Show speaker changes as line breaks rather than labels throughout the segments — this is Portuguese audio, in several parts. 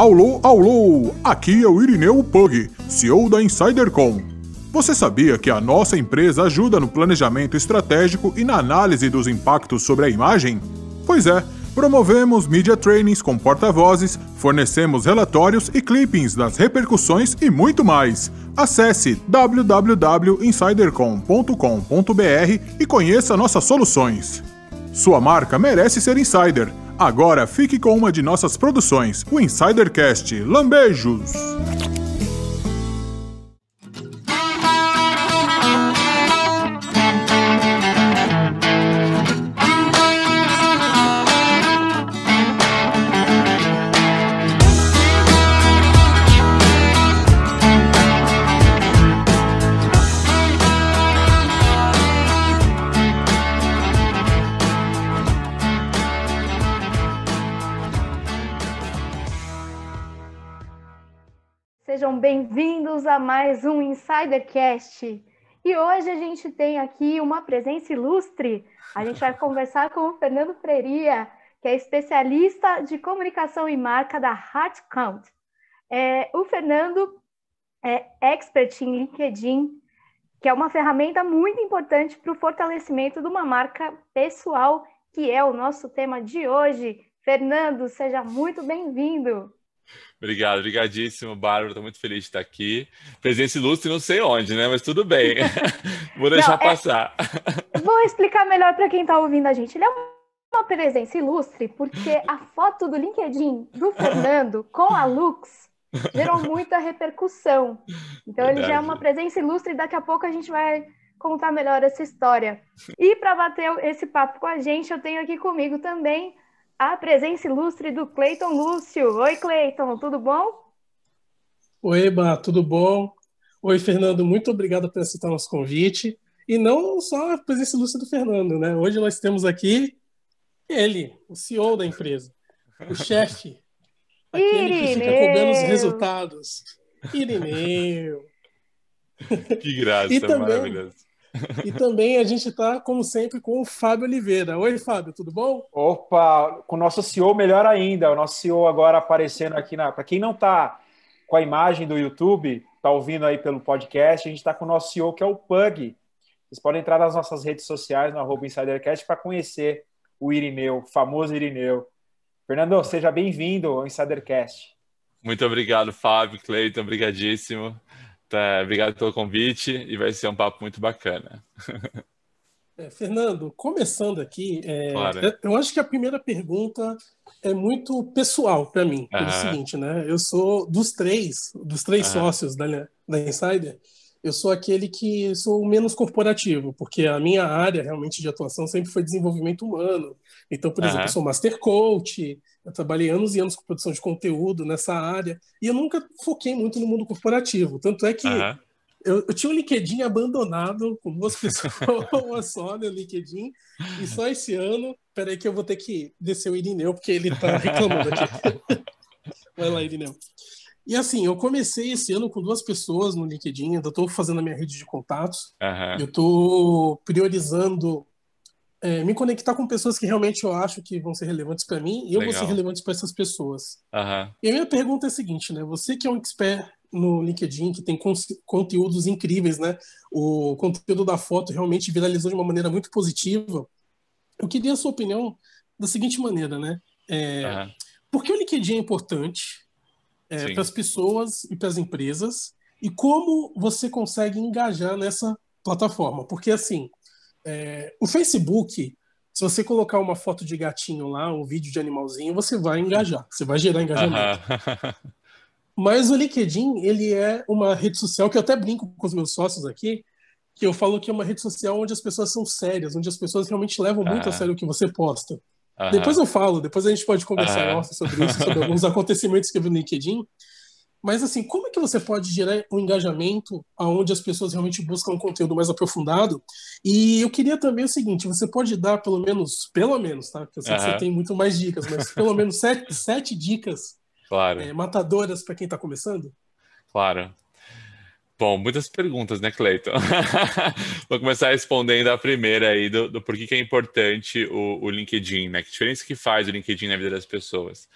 Alô, alô! Aqui é o Irineu Pug, CEO da Insidercom. Você sabia que a nossa empresa ajuda no planejamento estratégico e na análise dos impactos sobre a imagem? Pois é, promovemos media trainings com porta-vozes, fornecemos relatórios e clippings das repercussões e muito mais. Acesse www.insidercom.com.br e conheça nossas soluções. Sua marca merece ser insider. Agora fique com uma de nossas produções, o Insidercast. Lambejos!
bem-vindos a mais um Insidercast. E hoje a gente tem aqui uma presença ilustre. A gente vai conversar com o Fernando Freiria, que é especialista de comunicação e marca da HeartCount. É, o Fernando é expert em LinkedIn, que é uma ferramenta muito importante para o fortalecimento de uma marca pessoal, que é o nosso tema de hoje. Fernando, seja muito bem-vindo.
Obrigado, obrigadíssimo, Bárbara. Estou muito feliz de estar aqui. Presença ilustre, não sei onde, né? Mas tudo bem. Vou deixar não, é... passar.
Vou explicar melhor para quem está ouvindo a gente. Ele é uma presença ilustre porque a foto do LinkedIn do Fernando com a Lux gerou muita repercussão. Então, Verdade. ele já é uma presença ilustre. Daqui a pouco a gente vai contar melhor essa história. E para bater esse papo com a gente, eu tenho aqui comigo também a presença ilustre do Cleiton Lúcio. Oi, Cleiton, tudo bom?
Oi, Eba, tudo bom? Oi, Fernando, muito obrigado por aceitar nosso convite. E não só a presença ilustre do Fernando, né? Hoje nós temos aqui ele, o CEO da empresa, o chefe,
aquele que fica cobrando os
resultados. Irineu.
Que graça, também, maravilhoso. E
também a gente está, como sempre, com o Fábio Oliveira. Oi, Fábio, tudo bom? Opa, com o nosso CEO melhor ainda. O nosso CEO agora aparecendo aqui na. Para quem não está com a imagem do YouTube, está ouvindo aí pelo podcast, a gente está com o nosso CEO, que é o Pug. Vocês podem entrar nas nossas redes sociais, no arroba InsiderCast, para conhecer o Irineu, o famoso Irineu. Fernando, seja bem-vindo ao InsiderCast.
Muito obrigado, Fábio, Cleiton, obrigadíssimo. Tá, obrigado pelo convite e vai ser um papo muito bacana.
É, Fernando, começando aqui, é, claro. eu acho que a primeira pergunta é muito pessoal para mim. É o seguinte, né? Eu sou dos três, dos três sócios da, da Insider, eu sou aquele que sou menos corporativo, porque a minha área realmente de atuação sempre foi desenvolvimento humano. Então, por uhum. exemplo, eu sou master coach, eu trabalhei anos e anos com produção de conteúdo nessa área, e eu nunca foquei muito no mundo corporativo. Tanto é que uhum. eu, eu, tinha um LinkedIn abandonado com duas pessoas uma só né, no LinkedIn, e só esse ano, peraí que eu vou ter que descer o Irineu, porque ele está reclamando aqui. Vai lá, Irineu. E assim, eu comecei esse ano com duas pessoas no LinkedIn, ainda estou fazendo a minha rede de contatos. Uhum. Eu estou priorizando é, me conectar com pessoas que realmente eu acho que vão ser relevantes para mim e eu Legal. vou ser relevante para essas pessoas. Uhum. E a minha pergunta é a seguinte, né? Você que é um expert no LinkedIn, que tem conteúdos incríveis, né? O conteúdo da foto realmente viralizou de uma maneira muito positiva. Eu queria a sua opinião da seguinte maneira, né? É, uhum. Por que o LinkedIn é importante? é, para as pessoas e para as empresas e como você consegue engajar nessa plataforma. Porque, assim, é, o Facebook, se você colocar uma foto de gatinho lá, um vídeo de animalzinho, você vai engajar, você vai gerar engajamento.
Uh -huh.
Mas o LinkedIn, ele é uma rede social que eu até brinco com os meus sócios aqui, que eu falo que é uma rede social onde as pessoas são sérias, onde as pessoas realmente levam muito a ah. sério o que você posta. Uhum. Depois eu falo, depois a gente pode conversar uhum. sobre isso, sobre alguns acontecimentos que eu vi no LinkedIn. Mas assim, como é que você pode gerar um engajamento aonde as pessoas realmente buscam um conteúdo mais aprofundado? E eu queria também o seguinte, você pode dar pelo menos, pelo menos, tá? Porque eu sei uhum. que você tem muito mais dicas, mas pelo menos sete, sete dicas claro. é, matadoras para quem está
começando? Claro. Bom, muitas perguntas, né, Cleiton? Vou começar respondendo a primeira aí do, do porquê que é importante o, o, LinkedIn, né? Que diferença que faz o LinkedIn na vida das pessoas?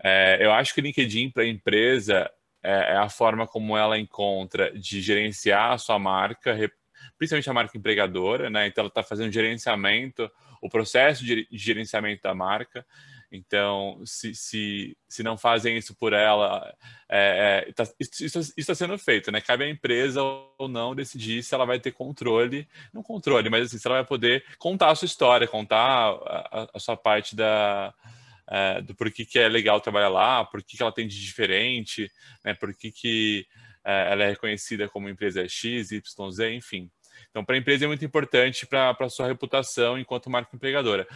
É, eu acho que o LinkedIn para a empresa é, é, a forma como ela encontra de gerenciar a sua marca, principalmente a marca empregadora, né? Então ela está fazendo gerenciamento, o processo de gerenciamento da marca então, se, se, se não fazem isso por ela, é, é, tá, isso está sendo feito, né? Cabe à empresa ou não decidir se ela vai ter controle, não controle, mas assim, se ela vai poder contar a sua história, contar a, a sua parte da, é, do porquê que é legal trabalhar lá, por que ela tem de diferente, né? Por que, que é, ela é reconhecida como empresa X, Y, Z, enfim. Então, para a empresa é muito importante para a sua reputação enquanto marca empregadora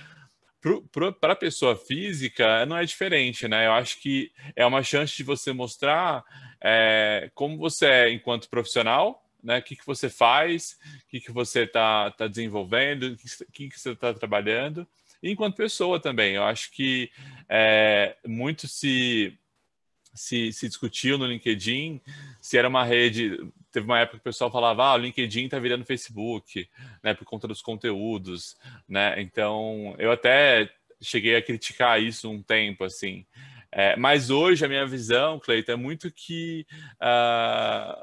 para a pessoa física não é diferente, né? Eu acho que é uma chance de você mostrar é, como você é enquanto profissional, né? O que, que você faz, o que, que você está tá desenvolvendo, o que, que você está trabalhando, e enquanto pessoa também. Eu acho que é, muito se, se, se discutiu no LinkedIn se era uma rede Teve uma época que o pessoal falava, ah, o LinkedIn está virando Facebook, né, por conta dos conteúdos, né? Então, eu até cheguei a criticar isso um tempo, assim. É, mas hoje a minha visão, Cleiton, é muito que uh,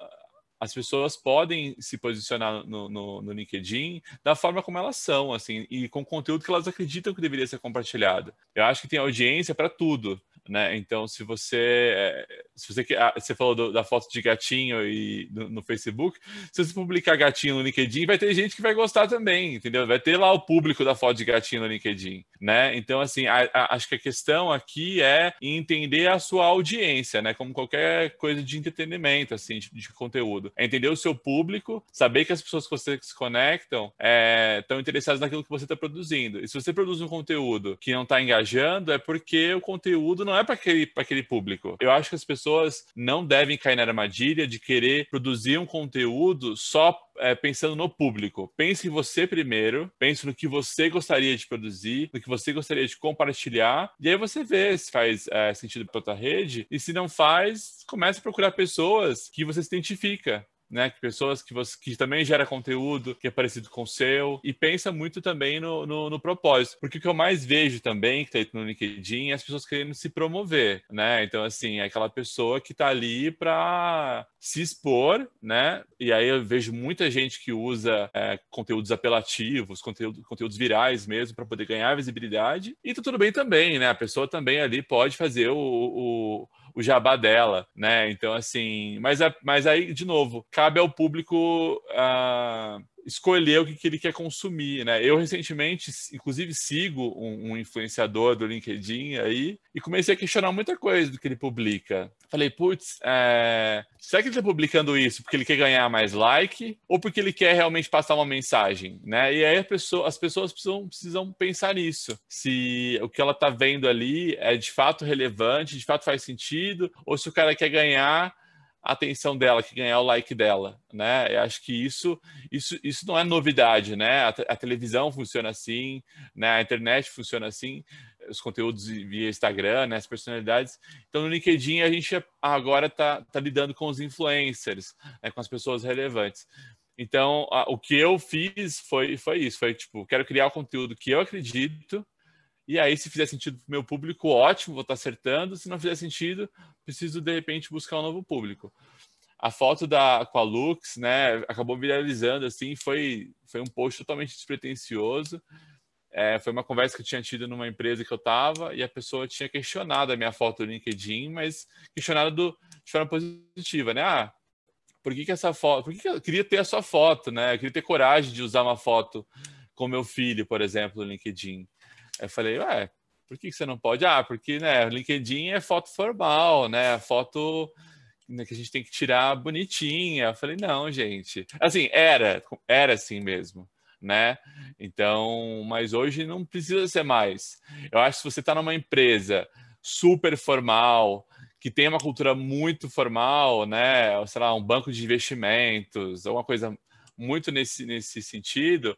as pessoas podem se posicionar no, no, no, LinkedIn da forma como elas são, assim, e com conteúdo que elas acreditam que deveria ser compartilhado. Eu acho que tem audiência para tudo né? Então, se você, eh, se você, ah, você falou do, da foto de gatinho e no, no, Facebook, se você publicar gatinho no LinkedIn, vai ter gente que vai gostar também, entendeu? Vai ter lá o público da foto de gatinho no LinkedIn, né? Então, assim, a, a, acho que a questão aqui é entender a sua audiência, né? Como qualquer coisa de entretenimento, assim, de, de conteúdo, é entender o seu público, saber que as pessoas que você se conectam estão eh, é, interessadas naquilo que você está produzindo. E se você produz um conteúdo que não está engajando, é porque o conteúdo não não é para aquele, aquele público. Eu acho que as pessoas não devem cair na armadilha de querer produzir um conteúdo só é, pensando no público. Pense em você primeiro, pense no que você gostaria de produzir, no que você gostaria de compartilhar, e aí você vê se faz é, sentido para outra rede, e se não faz, comece a procurar pessoas que você se identifica né? Que pessoas que você que também gera conteúdo que é parecido com o seu e pensa muito também no, no, no propósito, porque o que eu mais vejo também que tá aí no LinkedIn é as pessoas querendo se promover, né? Então assim, é aquela pessoa que tá ali para se expor, né? E aí eu vejo muita gente que usa é, conteúdos apelativos, conteúdo, conteúdos virais mesmo para poder ganhar visibilidade e tá tudo bem também, né? A pessoa também ali pode fazer o, o o jabá dela, né? Então, assim, mas, é, mas aí, de novo, cabe ao público. Uh, escolher o que, que ele quer consumir, né? Eu recentemente, inclusive, sigo um, um, influenciador do LinkedIn aí e comecei a questionar muita coisa do que ele publica. Falei, putz, é... será que ele está publicando isso porque ele quer ganhar mais like ou porque ele quer realmente passar uma mensagem, né? E aí pessoa, as pessoas precisam, precisam pensar nisso. Se o que ela está vendo ali é de fato relevante, de fato faz sentido, ou se o cara quer ganhar a atenção dela, que ganhar o like dela, né? Eu acho que isso, isso, isso não é novidade, né? A, a televisão funciona assim, né? A internet funciona assim os conteúdos via Instagram, né, as personalidades. Então, no LinkedIn, a gente agora está tá lidando com os influencers, né, com as pessoas relevantes. Então, a, o que eu fiz foi, foi isso: foi tipo, quero criar o conteúdo que eu acredito, e aí, se fizer sentido para o meu público, ótimo, vou estar tá acertando. Se não fizer sentido, preciso de repente buscar um novo público. A foto da, com a Lux, né, acabou viralizando, assim, foi, foi um post totalmente despretensioso é, foi uma conversa que eu tinha tido numa empresa que eu estava e a pessoa tinha questionado a minha foto no LinkedIn, mas questionado do, de forma positiva, né? Ah, por que, que essa foto? Por que, que eu queria ter a sua foto, né? Eu queria ter coragem de usar uma foto com meu filho, por exemplo, no LinkedIn. Eu falei, ué, por que, que você não pode? Ah, porque, né, LinkedIn é foto formal, né? É foto né, que a gente tem que tirar bonitinha. Eu falei, não, gente. Assim, era, era assim mesmo né? Então, mas hoje não precisa ser mais. Eu acho que se você está numa empresa super formal, que tem uma cultura muito formal, né? Ou, sei lá, um banco de investimentos, alguma coisa muito nesse, nesse sentido,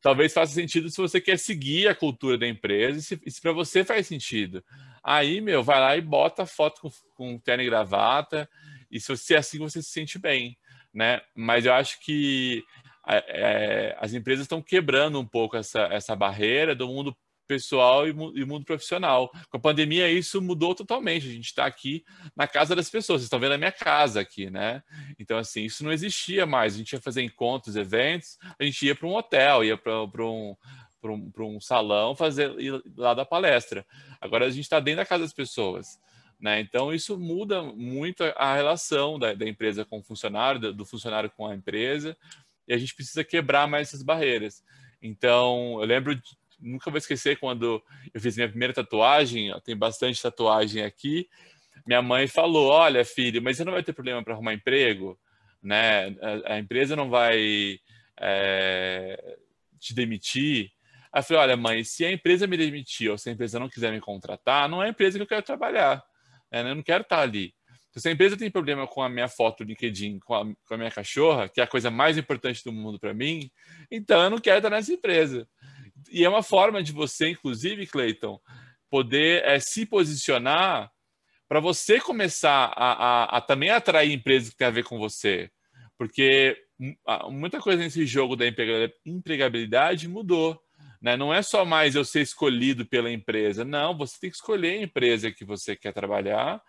talvez faça sentido se você quer seguir a cultura da empresa e se, se para você faz sentido. Aí, meu, vai lá e bota a foto com, com terno e gravata, e se, você, se é assim você se sente bem, né? Mas eu acho que é, as empresas estão quebrando um pouco essa, essa barreira do mundo pessoal e, e mundo profissional. Com a pandemia, isso mudou totalmente. A gente está aqui na casa das pessoas, vocês estão vendo a minha casa aqui, né? Então, assim, isso não existia mais. A gente ia fazer encontros, eventos, a gente ia para um hotel, ia para um. Para um, um, salão fazer lá da palestra. Agora a gente está dentro da casa das pessoas. Né? Então, isso muda muito a, a relação da, da, empresa com o funcionário, do, do funcionário com a empresa e a gente precisa quebrar mais essas barreiras. Então, eu lembro, nunca vou esquecer quando eu fiz minha primeira tatuagem, ó, tem bastante tatuagem aqui. Minha mãe falou: Olha, filho, mas você não vai ter problema para arrumar emprego, né? A, a empresa não vai é, te demitir. Aí eu falei: Olha, mãe, se a empresa me demitir ou se a empresa não quiser me contratar, não é a empresa que eu quero trabalhar, né? eu não quero estar tá ali se a empresa tem problema com a minha foto do LinkedIn, com a, com a minha cachorra, que é a coisa mais importante do mundo para mim, então eu não quero estar nessa empresa. E é uma forma de você, inclusive, Cleiton, poder é, se posicionar para você começar a, a, a, também atrair empresas que têm a ver com você. Porque muita coisa nesse jogo da empregabilidade mudou. Né? Não é só mais eu ser escolhido pela empresa. Não, você tem que escolher a empresa que você quer trabalhar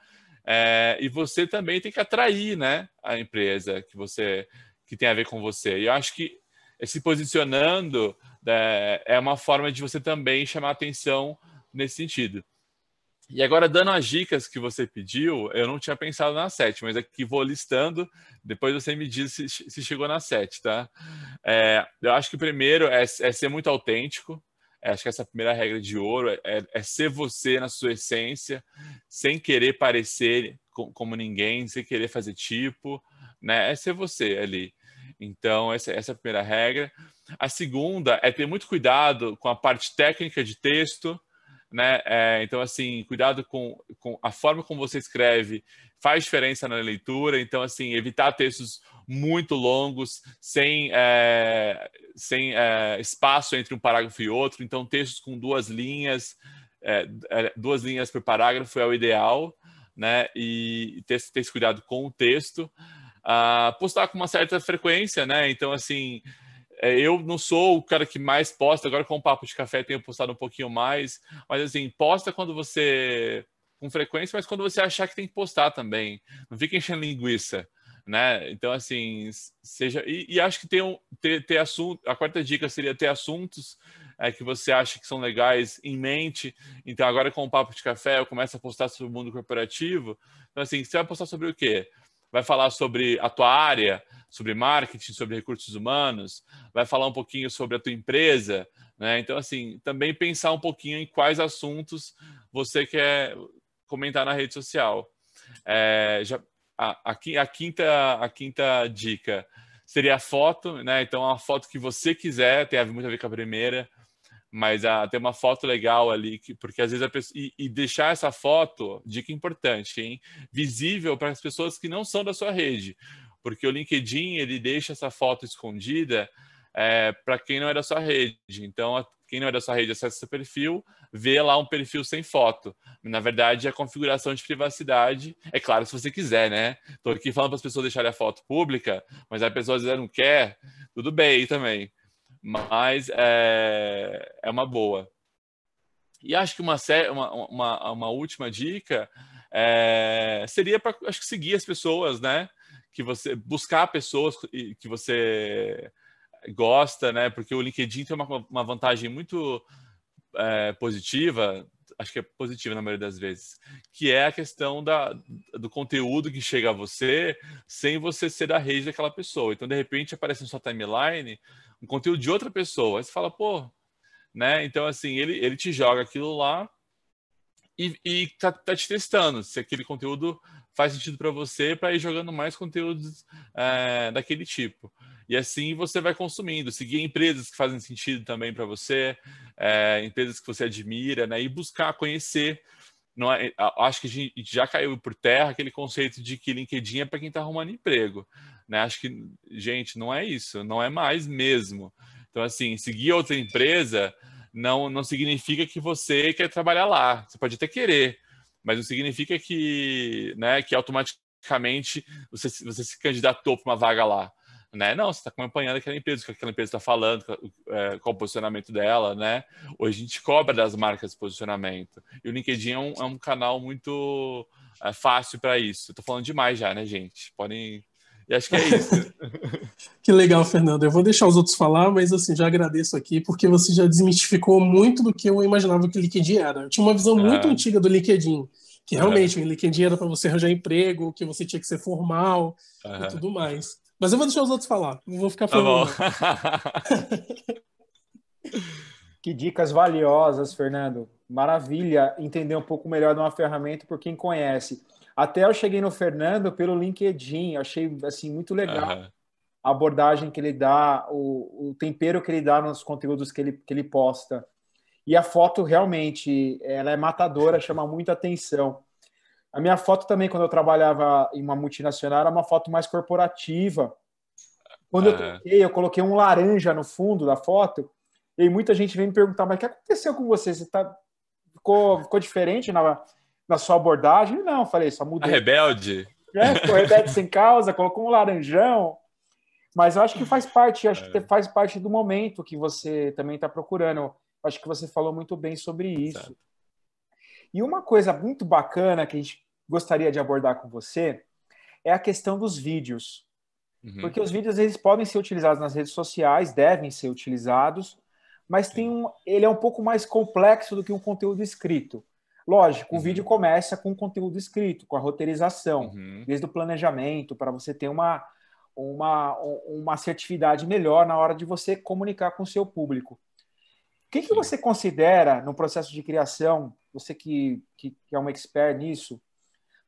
é, e você também tem que atrair né, a empresa que você que tem a ver com você. E eu acho que se posicionando né, é uma forma de você também chamar atenção nesse sentido. E agora, dando as dicas que você pediu, eu não tinha pensado na 7, mas aqui vou listando, depois você me diz se, se chegou na 7, tá? É, eu acho que o primeiro é, é ser muito autêntico, é, acho que essa primeira regra de ouro é, é, é, ser você na sua essência, sem querer parecer com, como ninguém, sem querer fazer tipo, né? É ser você ali. Então, essa, essa é a primeira regra. A segunda é ter muito cuidado com a parte técnica de texto, né? É, então, assim, cuidado com, com a forma como você escreve, faz diferença na leitura. Então, assim, evitar textos muito longos, sem, é, sem é, espaço entre um parágrafo e outro. Então, textos com duas linhas, é, é duas linhas por parágrafo é o ideal, né? E ter, ter esse cuidado com o texto. Ah, postar com uma certa frequência, né? Então, assim, é, eu não sou o cara que mais posta, agora com o papo de café tenho postado um pouquinho mais, mas assim, posta quando você. com frequência, mas quando você achar que tem que postar também. Não fica enchendo linguiça né? Então, assim, seja. E, e acho que tem um, ter, ter assunto. A quarta dica seria ter assuntos é, que você acha que são legais em mente. Então, agora com o papo de café, eu começo a postar sobre o mundo corporativo. Então, assim, você vai postar sobre o quê? Vai falar sobre a tua área, sobre marketing, sobre recursos humanos, vai falar um pouquinho sobre a tua empresa, né? Então, assim, também pensar um pouquinho em quais assuntos você quer comentar na rede social. É, já a, a, quinta, a quinta dica seria a foto, né? Então, é a foto que você quiser, tem muito a ver com a primeira, mas a, ah, ter uma foto legal ali, que, porque às vezes a pessoa. E, e deixar essa foto, dica importante, hein? Visível para as pessoas que não são da sua rede, porque o LinkedIn ele deixa essa foto escondida é, para quem não é da sua rede. Então, quem não é da sua rede acessa seu perfil, vê lá um perfil sem foto. Na verdade, a é configuração de privacidade. É claro, se você quiser, né? Estou aqui falando para as pessoas deixarem a foto pública, mas a pessoa às vezes não quer, tudo bem também. Mas é, é uma boa. E acho que uma, uma, uma, última dica é, seria para acho que seguir as pessoas, né? Que você buscar pessoas que você gosta, né? Porque o LinkedIn tem uma, uma vantagem muito é, positiva, acho que é positiva na maioria das vezes, que é a questão da, do conteúdo que chega a você sem você ser da rede daquela pessoa. Então, de repente, aparece na sua timeline um conteúdo de outra pessoa. Aí você fala, pô, né? Então, assim, ele, ele te joga aquilo lá e, e tá, tá te testando se aquele conteúdo faz sentido para você para ir jogando mais conteúdos é, daquele tipo. E assim você vai consumindo, seguir empresas que fazem sentido também para você, é, empresas que você admira, né? E buscar conhecer. Não é, acho que a gente já caiu por terra aquele conceito de que LinkedIn é para quem está arrumando emprego. Né? Acho que, gente, não é isso, não é mais mesmo. Então, assim, seguir outra empresa não, não significa que você quer trabalhar lá. Você pode até querer, mas não significa que, né, que automaticamente você, você se candidatou para uma vaga lá. Né? Não, você está acompanhando aquela empresa, o que aquela empresa está falando, é, qual o posicionamento dela, né? Hoje a gente cobra das marcas posicionamento. E o LinkedIn é um, é um canal muito é, fácil para isso. Estou falando demais já, né, gente? Podem e acho que é isso.
que legal, Fernando. Eu vou deixar os outros falar, mas assim, já agradeço aqui, porque você já desmistificou muito do que eu imaginava que o LinkedIn era. Eu tinha uma visão muito ah. antiga do LinkedIn, que ah. realmente o LinkedIn era para você arranjar emprego, que você tinha que ser formal e tudo mais. Mas eu vou deixar os outros falar, não vou ficar tá falando.
Tá
que dicas valiosas, Fernando. Maravilha entender um pouco melhor de uma ferramenta por quem conhece. Até eu cheguei no Fernando pelo LinkedIn, achei assim muito legal uhum. a abordagem que ele dá, o, o, tempero que ele dá nos conteúdos que ele, que ele posta. E a foto realmente, ela é matadora, chama muita atenção. A minha foto também, quando eu trabalhava em uma multinacional, era uma foto mais corporativa. Quando uhum. eu toquei, eu coloquei um laranja no fundo da foto, e muita gente vem me perguntar, mas o que aconteceu com você? Você tá, ficou, ficou diferente na, na sua abordagem? Não, falei, só muda
rebelde? É,
rebelde sem causa, colocou um laranjão. Mas eu acho que faz parte, acho que é. faz parte do momento que você também está procurando. Acho que você falou muito bem sobre isso. Certo. E uma coisa muito bacana que a gente gostaria de abordar com você é a questão dos vídeos. Uhum. Porque os vídeos eles podem ser utilizados nas redes sociais, devem ser utilizados, mas tem um, ele é um pouco mais complexo do que um conteúdo escrito. Lógico, uhum. o vídeo começa com o conteúdo escrito, com a roteirização, uhum. desde o planejamento, para você ter uma, uma, uma assertividade melhor na hora de você comunicar com o seu público. O que, que você considera no processo de criação, você que, que, que é um expert nisso,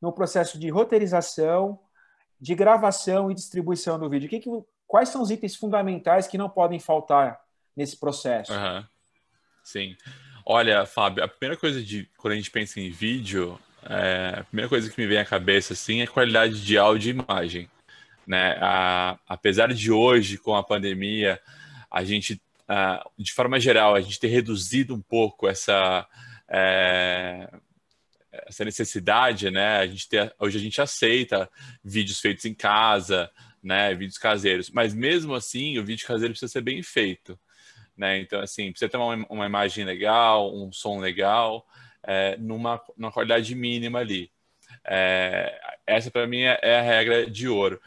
no processo de roteirização, de gravação e distribuição do vídeo? Que que, quais são os itens fundamentais que não podem faltar nesse processo?
Uhum. Sim. Sim. Olha, Fábio, a primeira coisa de quando a gente pensa em vídeo, é, a primeira coisa que me vem à cabeça assim é qualidade de áudio e imagem. Né? A, apesar de hoje, com a pandemia, a gente, a, de forma geral, a gente ter reduzido um pouco essa, é, essa necessidade, né? A gente ter, hoje a gente aceita vídeos feitos em casa, né? Vídeos caseiros, mas mesmo assim, o vídeo caseiro precisa ser bem feito. Né? Então, assim, precisa ter uma, uma imagem legal, um som legal, é, numa, numa qualidade mínima ali. É, essa, para mim, é, é a regra de ouro.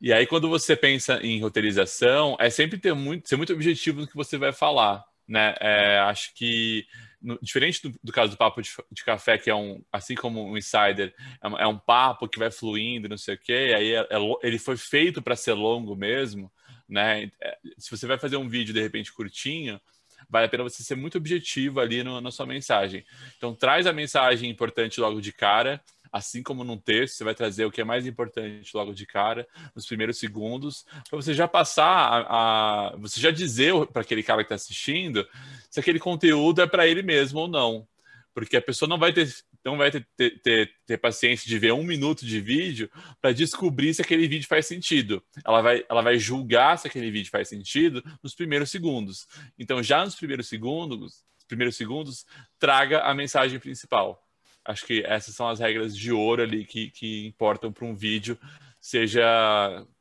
E aí, quando você pensa em roteirização, é sempre ter muito, ser muito objetivo no que você vai falar. Né? É, acho que no, diferente do, do, caso do papo de, de, café, que é um, assim como um insider, é, é um papo que vai fluindo, não sei o quê, aí é, é ele foi feito para ser longo mesmo. Né? Se você vai fazer um vídeo de repente curtinho, vale a pena você ser muito objetivo ali no, na sua mensagem. Então traz a mensagem importante logo de cara, assim como num texto, você vai trazer o que é mais importante logo de cara, nos primeiros segundos, para você já passar a, a, você já dizer para aquele cara que está assistindo se aquele conteúdo é para ele mesmo ou não. Porque a pessoa não vai ter então vai ter, ter, ter, ter, paciência de ver um minuto de vídeo para descobrir se aquele vídeo faz sentido. Ela vai, ela vai julgar se aquele vídeo faz sentido nos primeiros segundos. Então, já nos primeiros segundos, primeiros segundos, traga a mensagem principal. Acho que essas são as regras de ouro ali que, que importam para um vídeo, seja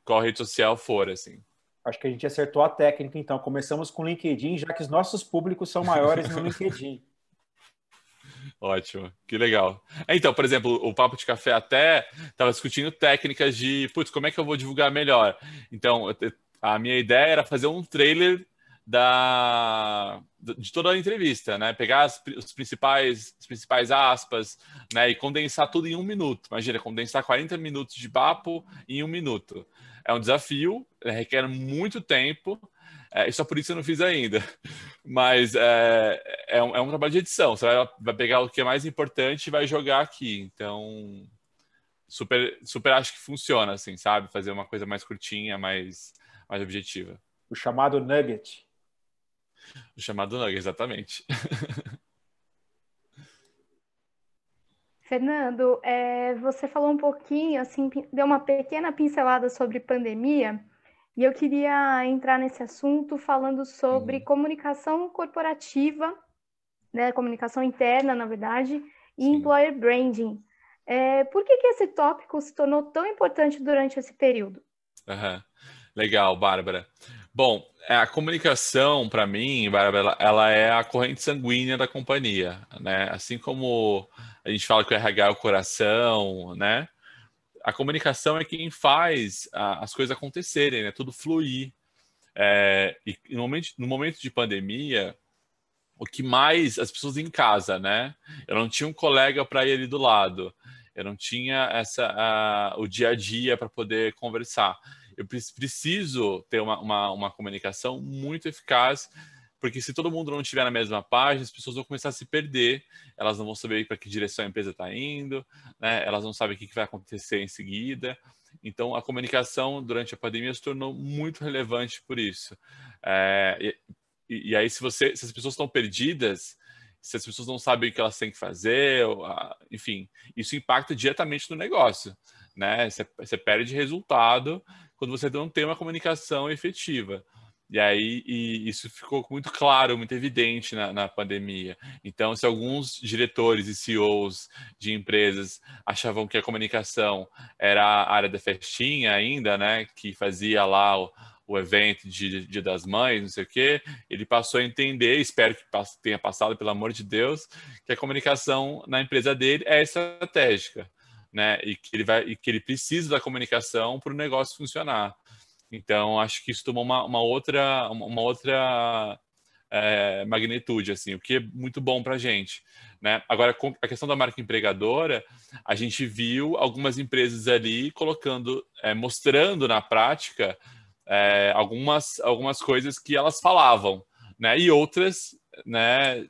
qual rede social for, assim.
Acho que a gente acertou a técnica, então. Começamos com o LinkedIn, já que os nossos públicos são maiores no LinkedIn.
Ótimo, que legal. É, então, por exemplo, o Papo de Café até estava discutindo técnicas de, putz, como é que eu vou divulgar melhor? Então, a minha ideia era fazer um trailer da, de toda a entrevista, né? Pegar as, os principais, as principais aspas, né? E condensar tudo em um minuto. Imagina, condensar 40 minutos de papo em um minuto. É um desafio, é, requer muito tempo, é, só por isso eu não fiz ainda. Mas é, é, um, é um trabalho de edição. Você vai, vai, pegar o que é mais importante e vai jogar aqui. Então, super, super acho que funciona, assim, sabe? Fazer uma coisa mais curtinha, mais, mais objetiva. O chamado nugget. O chamado nugget, exatamente.
Fernando, é, você falou um pouquinho, assim, deu uma pequena pincelada sobre pandemia, e eu queria entrar nesse assunto falando sobre comunicação corporativa, né, comunicação interna, na verdade, e Sim. employer branding. É, por que, que esse tópico se tornou tão importante durante esse período?
Uhum. Legal, Bárbara. Bom, é, a comunicação, para mim, Bárbara, ela é a corrente sanguínea da companhia, né? Assim como a gente fala que o RH é o coração, né? a comunicação é quem faz a, as coisas acontecerem, né? Tudo fluir. É, e no momento, no momento de pandemia, o que mais as pessoas em casa, né? Eu não tinha um colega para ir ali do lado. Eu não tinha essa uh, o dia a dia para poder conversar. Eu preciso ter uma, uma, uma comunicação muito eficaz porque se todo mundo não estiver na mesma página, as pessoas vão começar a se perder, elas não vão saber para que direção a empresa está indo, né? elas não sabem o que vai acontecer em seguida. Então, a comunicação durante a pandemia se tornou muito relevante por isso. É, e, e, aí, se, você, se as pessoas estão perdidas, se as pessoas não sabem o que elas têm que fazer, ou, enfim, isso impacta diretamente no negócio. Né? Você, você perde resultado quando você não tem uma comunicação efetiva. E aí e isso ficou muito claro, muito evidente na, na, pandemia. Então, se alguns diretores e CEOs de empresas achavam que a comunicação era a área da festinha ainda, né, que fazia lá o, o evento de Dia das Mães, não sei o quê, ele passou a entender, espero que tenha passado, pelo amor de Deus, que a comunicação na empresa dele é estratégica. Né, e, que ele vai, e que ele precisa da comunicação para o negócio funcionar. Então, acho que isso tomou uma, uma outra, uma outra é, magnitude, assim, o que é muito bom para a gente. Né? Agora, com a questão da marca empregadora, a gente viu algumas empresas ali colocando, é, mostrando na prática é, algumas, algumas coisas que elas falavam, né? e outras, né,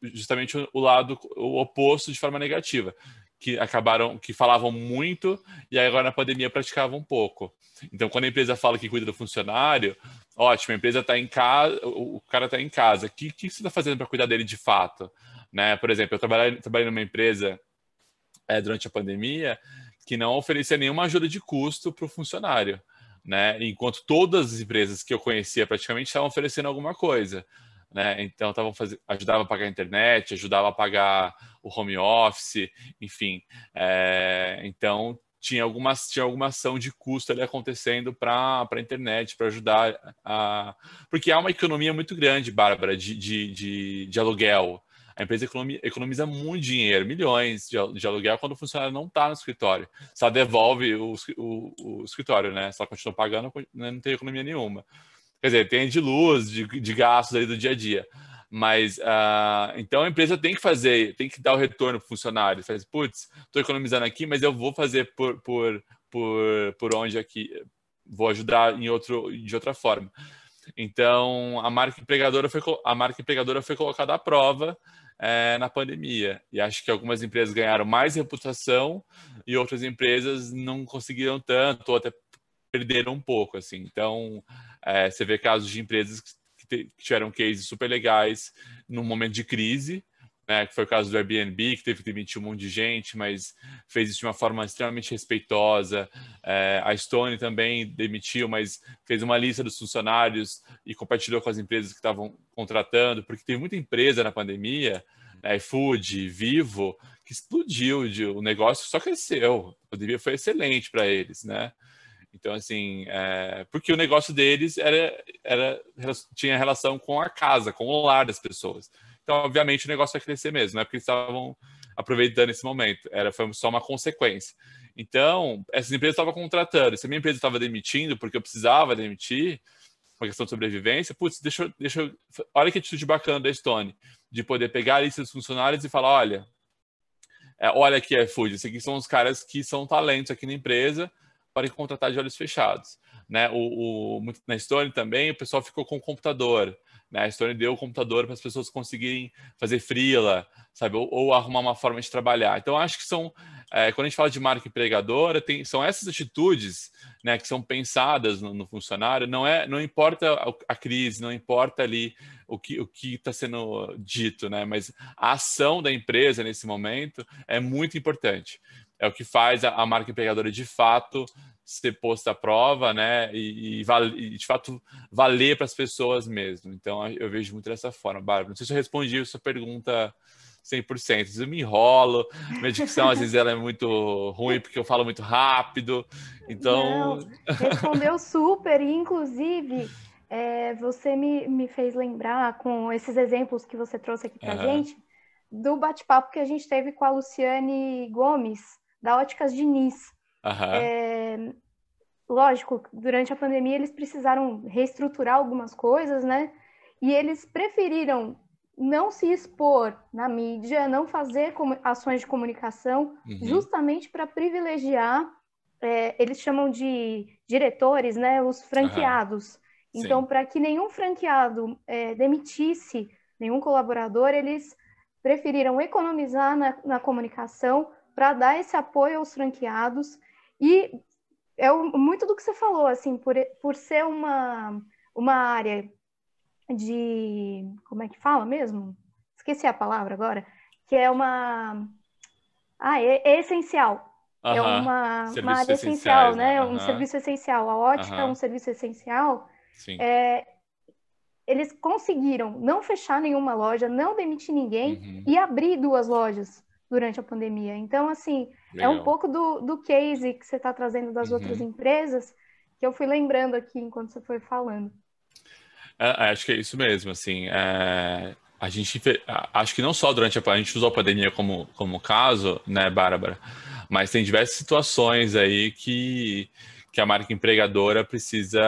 justamente o lado o oposto de forma negativa que acabaram que falavam muito e agora na pandemia praticavam um pouco. Então, quando a empresa fala que cuida do funcionário, ótimo, a empresa está em casa, o cara está em casa. O que, que você está fazendo para cuidar dele de fato? Né? Por exemplo, eu trabalhei, trabalhei numa empresa é, durante a pandemia que não oferecia nenhuma ajuda de custo para o funcionário. Né? Enquanto todas as empresas que eu conhecia praticamente estavam oferecendo alguma coisa né? Então estavam ajudava a pagar a internet, ajudava a pagar o home office, enfim. É, então tinha alguma tinha alguma ação de custo ali acontecendo para a internet para ajudar a porque há uma economia muito grande, Bárbara, de, de, de, de aluguel. A empresa economiza, muito dinheiro, milhões de, de aluguel, quando o funcionário não está no escritório. Só devolve o, o, o escritório, né? Só continua pagando, né? não tem economia nenhuma. Quer dizer, tem de luz, de, de gastos aí do dia a dia. Mas uh, então a empresa tem que fazer, tem que dar o retorno para o funcionário. Faz, putz, estou economizando aqui, mas eu vou fazer por, por, por, por onde aqui, vou ajudar em outro, de outra forma. Então a marca empregadora foi, a marca empregadora foi colocada à prova é, na pandemia. E acho que algumas empresas ganharam mais reputação e outras empresas não conseguiram tanto, ou até perderam um pouco, assim. Então, é, você vê casos de empresas que, te, que tiveram cases super legais num momento de crise, né, que foi o caso do Airbnb, que teve que demitir um monte de gente, mas fez isso de uma forma extremamente respeitosa. É, a Stone também demitiu, mas fez uma lista dos funcionários e compartilhou com as empresas que estavam contratando, porque teve muita empresa na pandemia, né, iFood, Vivo, que explodiu, o negócio só cresceu. A pandemia foi excelente para eles, né? Então, assim, é, porque o negócio deles era, era, tinha relação com a casa, com o lar das pessoas. Então, obviamente, o negócio vai crescer mesmo, não é porque eles estavam aproveitando esse momento, era, foi só uma consequência. Então, essas empresas estavam contratando, se a minha empresa estava demitindo porque eu precisava demitir, uma questão de sobrevivência, putz, deixa, eu, deixa eu, olha que atitude bacana da Stone, de poder pegar a lista dos funcionários e falar, olha, é, olha aqui, iFood, esses aqui são os caras que são talentos aqui na empresa, para contratar de olhos fechados. Né? O, o, na Stone também, o pessoal ficou com o computador. Né? A Stone deu o computador para as pessoas conseguirem fazer frila, sabe? Ou, ou, arrumar uma forma de trabalhar. Então, acho que são, é, quando a gente fala de marca empregadora, tem, são essas atitudes né, que são pensadas no, no funcionário. Não é, não importa a, a, crise, não importa ali o que o que está sendo dito, né? Mas a ação da empresa nesse momento é muito importante é o que faz a, a marca empregadora de fato ser posta à prova, né? E, e, e de fato valer para as pessoas mesmo. Então eu vejo muito dessa forma, Bárbara. Não sei se eu respondi a sua pergunta 100%. Eu me enrolo, minha dicção às vezes ela é muito ruim porque eu falo muito rápido. Então.
Não, respondeu super, e inclusive. É, você me, me fez lembrar com esses exemplos que você trouxe aqui para uhum. gente do bate-papo que a gente teve com a Luciane Gomes, da Óticas Diniz. Uhum. É, lógico, durante a pandemia eles precisaram reestruturar algumas coisas, né? E eles preferiram não se expor na mídia, não fazer ações de comunicação, uhum. justamente para privilegiar, é, eles chamam de diretores, né, os franqueados. Uhum. Então, para que nenhum franqueado é, demitisse nenhum colaborador, eles preferiram economizar na, na comunicação para dar esse apoio aos franqueados e é muito do que você falou, assim, por, por ser uma, uma área de. Como é que fala mesmo? Esqueci a palavra agora. Que é uma. Ah, é, é essencial. Uh -huh. É uma, uma área essencial, né? Uh -huh. Né? É um serviço essencial. A ótica é uh -huh. um serviço essencial. Sim. É, eles conseguiram não fechar nenhuma loja, não demitir ninguém uhum. e abrir duas lojas durante a pandemia. Então, assim, Legal. é um pouco do, do case que você está trazendo das uhum. outras empresas, que eu fui lembrando aqui enquanto você foi falando.
É, é acho que é isso mesmo, assim, é, a gente, acho que não só durante a, a gente usou a pandemia como, como caso, né, Bárbara, mas tem diversas situações aí que, que a marca empregadora precisa,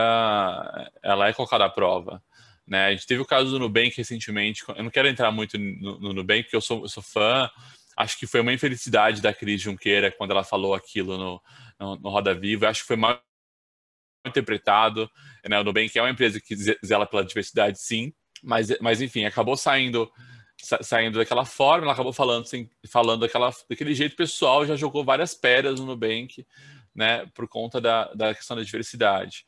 ela é colocada à prova, né, a gente teve o caso do Nubank recentemente, eu não quero entrar muito no, no Nubank, porque eu sou, eu sou fã, Acho que foi uma infelicidade da Cris Junqueira quando ela falou aquilo no, no, no Roda Viva. Acho que foi mal interpretado. Né? O Nubank é uma empresa que zela pela diversidade, sim, mas, mas enfim, acabou saindo saindo daquela forma, ela acabou falando, assim, falando daquela, daquele jeito pessoal, já jogou várias pedras no Nubank, né, por conta da, da questão da diversidade.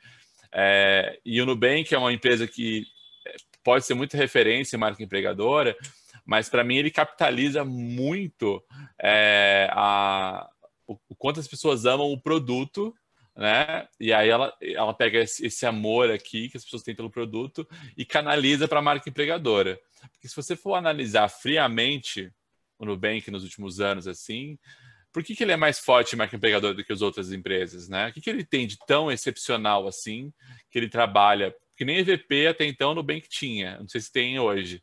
É, e o Nubank é uma empresa que é, pode ser muito referência em marca empregadora, mas para mim ele capitaliza muito é, a, o, o quanto as pessoas amam o produto né? E aí ela, ela pega esse, esse, amor aqui que as pessoas têm pelo produto e canaliza para a marca empregadora. Porque se você for analisar friamente o Nubank nos últimos anos, assim, por que, que ele é mais forte marca empregadora do que as outras empresas, né? O que, que ele tem de tão excepcional assim que ele trabalha? Que nem EVP até então o Nubank tinha, não sei se tem hoje.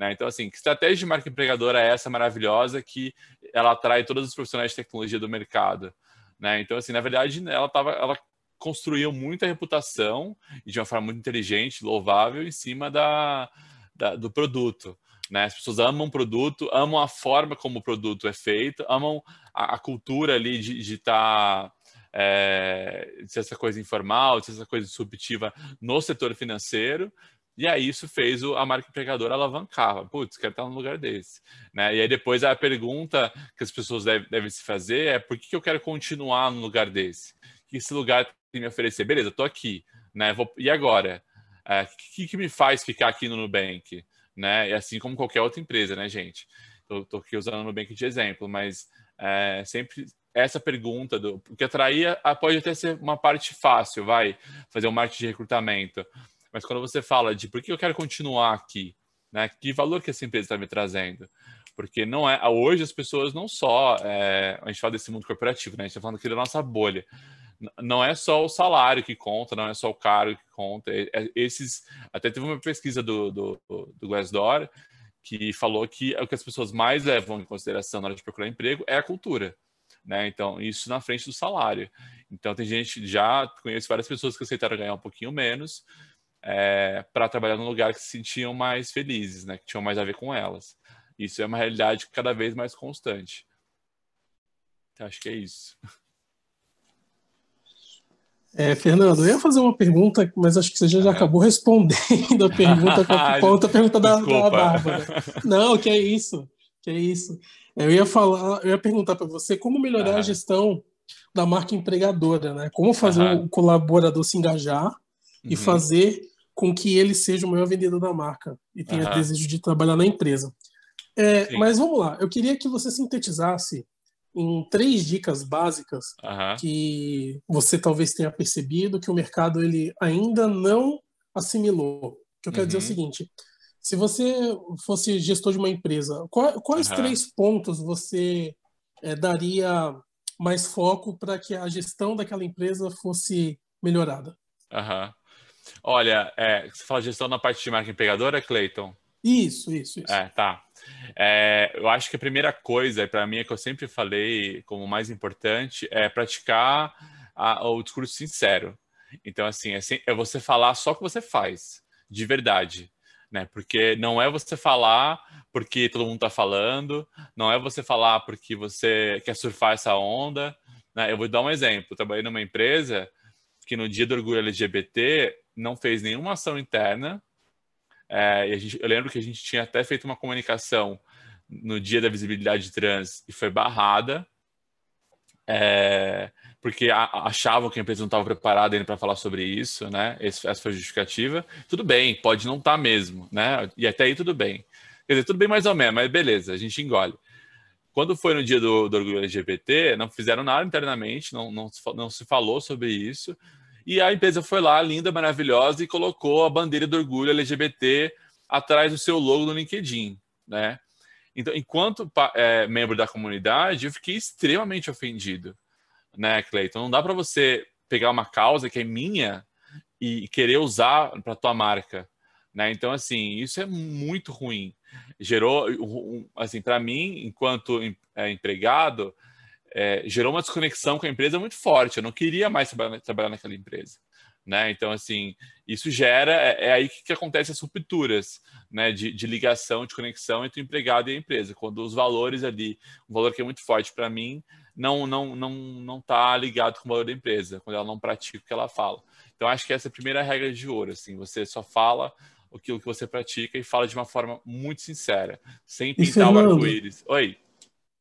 Né? Então, assim, que estratégia de marca empregadora é essa maravilhosa que ela atrai todos os profissionais de tecnologia do mercado? Né? Então, assim, na verdade, ela, tava, ela construiu muita reputação e de uma forma muito inteligente, louvável, em cima da, da do produto. Né? As pessoas amam o produto, amam a forma como o produto é feito, amam a, a cultura ali de estar. Tá, é, de ser essa coisa informal, de ser essa coisa subjetiva no setor financeiro, e aí isso fez o, a marca empregadora alavancar. Putz, quero estar num lugar desse. Né? E aí depois a pergunta que as pessoas deve, devem se fazer é por que, que eu quero continuar num lugar desse? que esse lugar tem me oferecer? Beleza, estou aqui. Né? Vou, e agora? O é, que, que me faz ficar aqui no Nubank? Né? E assim como qualquer outra empresa, né, gente? Estou aqui usando o Nubank de exemplo, mas é, sempre essa pergunta do porque atrair pode até ser uma parte fácil, vai fazer um marketing de recrutamento, mas quando você fala de por que eu quero continuar aqui, né? Que valor que essa empresa está me trazendo? Porque não é hoje as pessoas não só é, a gente fala desse mundo corporativo, né? A gente está falando aqui da nossa bolha. Não é só o salário que conta, não é só o cargo que conta. É, é, esses até teve uma pesquisa do do, do Glassdoor que falou que o que as pessoas mais levam em consideração na hora de procurar emprego é a cultura. Né? Então, isso na frente do salário. Então, tem gente, já conheço várias pessoas que aceitaram ganhar um pouquinho menos, é, para trabalhar num lugar que se sentiam mais felizes, né? que tinham mais a ver com elas. Isso é uma realidade cada vez mais constante. Então, acho que é isso.
É, Fernando, eu ia fazer uma pergunta, mas acho que você já, já é. acabou respondendo a pergunta com a, outra pergunta da, da Bárbara. Não, que é isso, que é isso. É, eu ia falar, eu ia perguntar para você como melhorar a gestão da marca empregadora, né? Como fazer o colaborador se engajar e uhum. fazer com que ele seja o maior vendedor da marca e tenha uhum. desejo de trabalhar na empresa. É, mas vamos lá, eu queria que você sintetizasse em três dicas básicas uhum. que você talvez tenha percebido que o mercado ele ainda não assimilou. O que eu quero uhum. dizer é o seguinte: se você fosse gestor de uma empresa, qual, quais uhum. três pontos você é, daria mais foco para que a gestão daquela empresa fosse melhorada?
Aham. Olha, é, você fala gestão na parte de marca empregadora, Cleiton?
Isso, isso, isso. É,
tá. É, eu acho que a primeira coisa, para mim, é que eu sempre falei como mais importante, é praticar a, o discurso sincero. Então, assim, é, é, você falar só o que você faz, de verdade. Né? Porque não é você falar porque todo mundo está falando, não é você falar porque você quer surfar essa onda. Né? Eu vou dar um exemplo. Eu trabalhei numa empresa que no dia do orgulho LGBT não fez nenhuma ação interna. É, gente, eu lembro que a gente tinha até feito uma comunicação no dia da visibilidade trans e foi barrada, é, porque a, achavam que a empresa não estava preparada ainda para falar sobre isso, né? Esse, essa foi a justificativa. Tudo bem, pode não estar tá mesmo, né? E até aí tudo bem. Quer dizer, tudo bem mais ou menos, mas beleza, a gente engole. Quando foi no dia do, do orgulho LGBT, não fizeram nada internamente, não, não, não se falou sobre isso, e a empresa foi lá, linda, maravilhosa, e colocou a bandeira do orgulho LGBT atrás do seu logo no LinkedIn, né? Então, enquanto é, membro da comunidade, eu fiquei extremamente ofendido, né, Cleiton? Não dá para você pegar uma causa que é minha e querer usar para tua marca, né? Então, assim, isso é muito ruim. Gerou, assim, para mim, enquanto é, empregado, é, gerou uma desconexão com a empresa muito forte. Eu não queria mais trabalhar, trabalhar naquela empresa. Né? Então, assim, isso gera, é, é aí que, que acontece as rupturas né? de, de, ligação, de conexão entre o empregado e a empresa, quando os valores ali, um valor que é muito forte para mim, não não não não tá ligado com o valor da empresa, quando ela não pratica o que ela fala. Então, acho que essa é a primeira regra de ouro, assim, você só fala aquilo que você pratica e fala de uma forma muito sincera, sem pintar o arco-íris. Oi.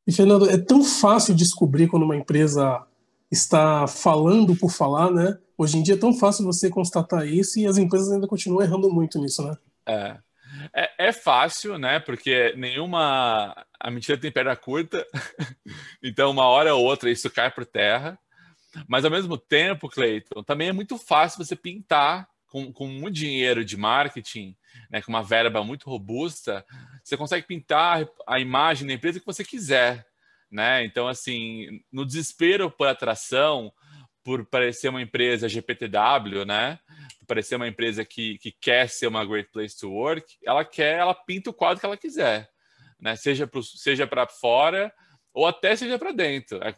E, Fernando, é tão fácil descobrir quando uma empresa está falando por falar, né? Hoje em dia é tão fácil você constatar isso e as empresas ainda continuam errando muito nisso, né?
É. É, é fácil, né? Porque nenhuma. A mentira tem perna curta, então uma hora ou outra isso cai por terra. Mas ao mesmo tempo, Cleiton, também é muito fácil você pintar com, com muito dinheiro de marketing né, com uma verba muito robusta, você consegue pintar a imagem da empresa que você quiser. Né? Então, assim, no desespero por atração, por parecer uma empresa GPTW, né? parecer uma empresa que, que quer ser uma great place to work, ela quer, ela pinta o quadro que ela quiser, né? Seja para seja fora ou até seja para dentro. É,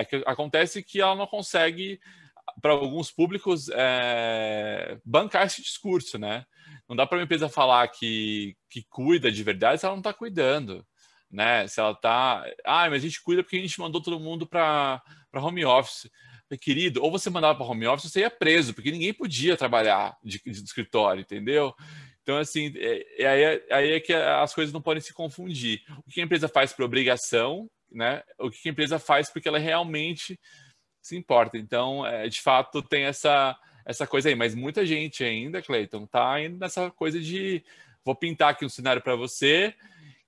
é, é acontece que ela não consegue para alguns públicos é, bancar esse discurso, né? Não dá para uma empresa falar que, que cuida de verdade se ela não está cuidando. Né? Se ela está. Ah, mas a gente cuida porque a gente mandou todo mundo para home office. Querido, ou você mandava para home office, você ia preso, porque ninguém podia trabalhar de, de escritório, entendeu? Então, assim, é, é, aí, é, é que as coisas não podem se confundir. O que a empresa faz por obrigação, né? O que a empresa faz porque ela realmente se importa. Então, é, de fato, tem essa, essa coisa aí. Mas muita gente ainda, Cleiton, tá indo nessa coisa de vou pintar aqui um cenário para você,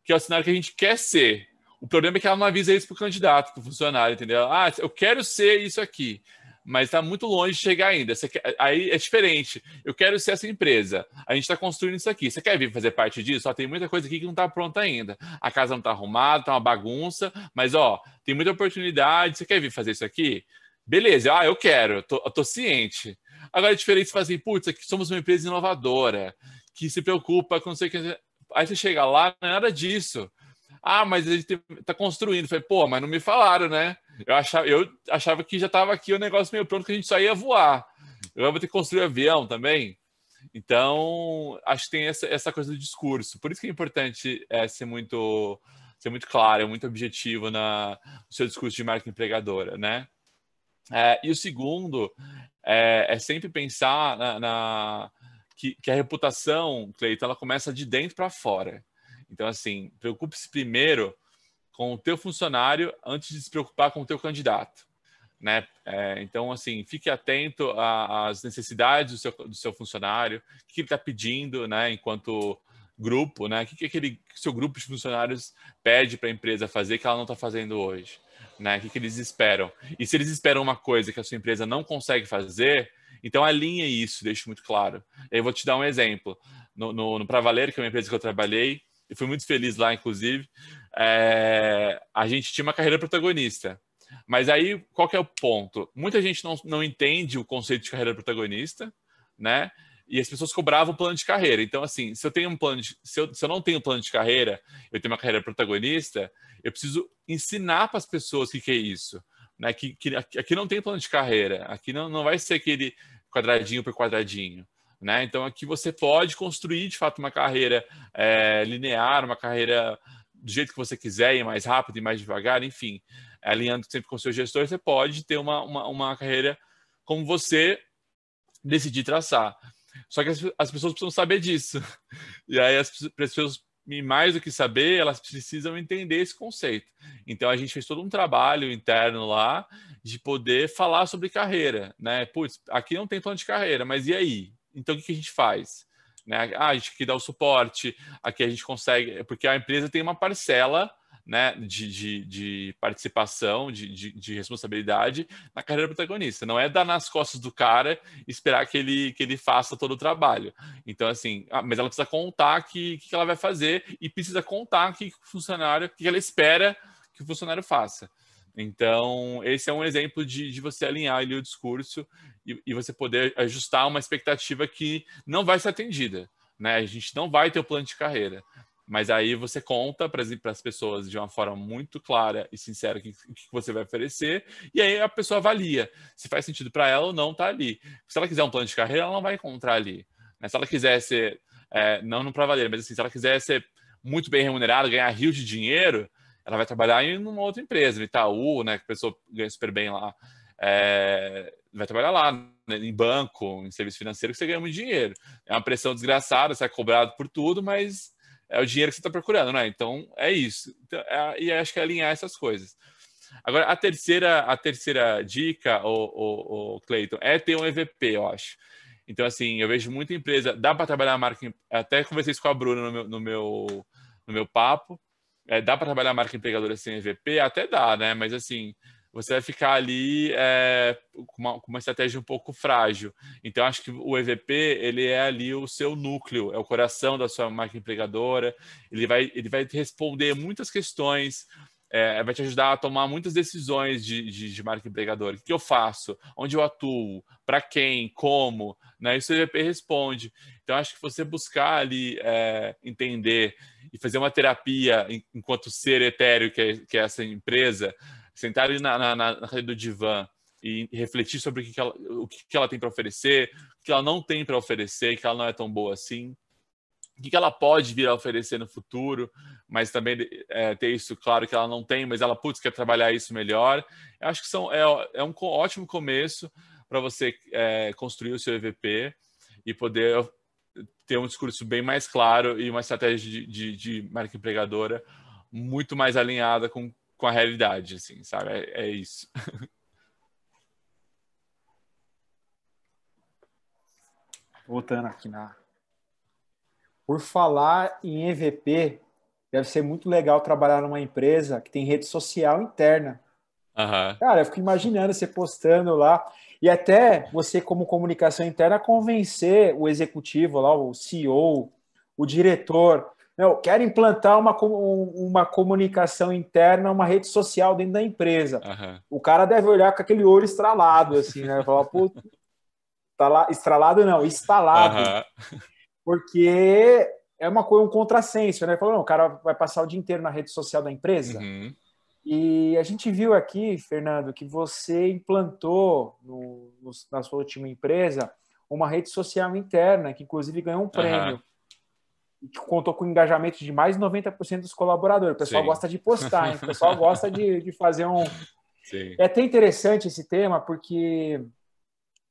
que é o cenário que a gente quer ser. O problema é que ela não avisa isso para o candidato, para o funcionário, entendeu? Ah, eu quero ser isso aqui, mas está muito longe de chegar ainda. Quer... Aí é diferente. Eu quero ser essa empresa. A gente está construindo isso aqui. Você quer vir fazer parte disso? Ó, tem muita coisa aqui que não está pronta ainda. A casa não está arrumada, está uma bagunça, mas ó, tem muita oportunidade. Você quer vir fazer isso aqui? Beleza, ah, eu quero, tô, eu tô ciente. Agora é diferente fazer falar assim, putz, aqui somos uma empresa inovadora, que se preocupa com não sei o que. Aí você chega lá, não é nada disso. Ah, mas a gente está construindo. falei, pô, mas não me falaram, né? Eu achava, eu achava que já estava aqui o um negócio meio pronto, que a gente só ia voar. Eu vou ter que construir um avião também. Então, acho que tem essa, essa coisa do discurso. Por isso que é importante é, ser muito ser muito claro, é muito objetivo na, no seu discurso de marca empregadora, né? É, e o segundo é, é sempre pensar na, na que, que, a reputação, Cleiton, ela começa de dentro para fora. Então, assim, preocupe-se primeiro com o teu funcionário antes de se preocupar com o teu candidato. Né? É, então, assim, fique atento às necessidades do seu, do seu funcionário, o que ele está pedindo, né, enquanto grupo, né, o que, que aquele seu grupo de funcionários pede para a empresa fazer que ela não está fazendo hoje. Né? O que, que eles esperam? E se eles esperam uma coisa que a sua empresa não consegue fazer, então alinhe isso, deixe muito claro. Eu vou te dar um exemplo. No, no, no Pravaleiro, que é uma empresa que eu trabalhei, e fui muito feliz lá, inclusive, é, a gente tinha uma carreira protagonista. Mas aí, qual que é o ponto? Muita gente não, não entende o conceito de carreira protagonista, né? E as pessoas cobravam o plano de carreira. Então, assim, se eu tenho um plano de, se, eu, se eu não tenho plano de carreira, eu tenho uma carreira protagonista, eu preciso ensinar para as pessoas o que, que é isso. Né? Que, que, aqui não tem plano de carreira, aqui não, não vai ser aquele quadradinho por quadradinho. Né? Então, aqui você pode construir de fato uma carreira é, linear, uma carreira do jeito que você quiser, e mais rápido e mais devagar, enfim, alinhando sempre com o seu gestor, você pode ter uma, uma, uma carreira como você decidir traçar. Só que as, as, pessoas precisam saber disso. E aí as pessoas e mais do que saber, elas precisam entender esse conceito. Então a gente fez todo um trabalho interno lá de poder falar sobre carreira, né? Putz, aqui não tem plano de carreira, mas e aí? Então o que, a gente faz? Né? Ah, a gente que dá o suporte, aqui a gente consegue, porque a empresa tem uma parcela né, de, de, de participação, de, de, de, responsabilidade na carreira protagonista. Não é dar nas costas do cara e esperar que ele, que ele faça todo o trabalho. Então, assim, mas ela precisa contar o que, que ela vai fazer e precisa contar que o funcionário, que ela espera que o funcionário faça. Então, esse é um exemplo de, de você alinhar ali o discurso e, e, você poder ajustar uma expectativa que não vai ser atendida. Né? A gente não vai ter o plano de carreira. Mas aí você conta para as pessoas de uma forma muito clara e sincera o que, que, você vai oferecer, e aí a pessoa avalia se faz sentido para ela ou não estar tá ali. Se ela quiser um plano de carreira, ela não vai encontrar ali. Né? Se ela quiser ser, é, não no para valer, mas assim, se ela quiser ser muito bem remunerada, ganhar rio de dinheiro, ela vai trabalhar em uma outra empresa, no Itaú, né, que a pessoa ganha super bem lá. É, vai trabalhar lá, né, em banco, em serviço financeiro, que você ganha muito dinheiro. É uma pressão desgraçada, você é cobrado por tudo, mas é o dinheiro que você está procurando, né? Então é isso. Então, é, e acho que é alinhar essas coisas. Agora, a terceira, a terceira dica, o, o, Cleiton, é ter um EVP, eu acho. Então, assim, eu vejo muita empresa, dá para trabalhar a marca, até conversei isso com a Bruna no meu, no meu, no meu papo, é, dá para trabalhar a marca empregadora sem EVP? Até dá, né? Mas, assim, você vai ficar ali é, com, uma, com, uma, estratégia um pouco frágil. Então, acho que o EVP ele é ali o seu núcleo, é o coração da sua marca empregadora. Ele vai, ele vai responder muitas questões, é, vai te ajudar a tomar muitas decisões de, de, de marca empregadora. O que eu faço? Onde eu atuo? Para quem? Como? Né? Isso o EVP responde. Então, acho que você buscar ali é, entender e fazer uma terapia enquanto ser etéreo que é, que é essa empresa sentar ali na, na, na rede do divã e refletir sobre o que, que ela, o que, que ela tem para oferecer, o que ela não tem para oferecer, que ela não é tão boa assim, o que, que ela pode vir a oferecer no futuro, mas também é, ter isso claro que ela não tem, mas ela, putz, quer trabalhar isso melhor. Eu acho que são, é, é um ótimo começo para você é, construir o seu EVP e poder ter um discurso bem mais claro e uma estratégia de, de, de marca empregadora muito mais alinhada com com a realidade, assim, sabe? É, é isso. Voltando aqui na. Por
falar em EVP, deve ser muito legal trabalhar numa empresa que tem rede social interna. Uhum. Cara, eu fico imaginando você postando lá. E até você, como comunicação interna, convencer o executivo lá, o CEO, o diretor, não, quero implantar uma, uma comunicação interna, uma rede social dentro da empresa. Uhum. O cara deve olhar com aquele olho estralado, assim, né? Falar, pô, tá lá, estralado não, estalado. Uhum. Porque é uma coisa, um contrassenso, né? Falou, não, o cara vai passar o dia inteiro na rede social da empresa. Uhum. E a gente viu aqui, Fernando, que você implantou no, no, na sua última empresa uma rede social interna, que inclusive ganhou um prêmio que contou com o engajamento de mais de 90% dos colaboradores. O pessoal Sim. gosta de postar, hein? o pessoal gosta de, de fazer um. Sim. É até interessante esse tema, porque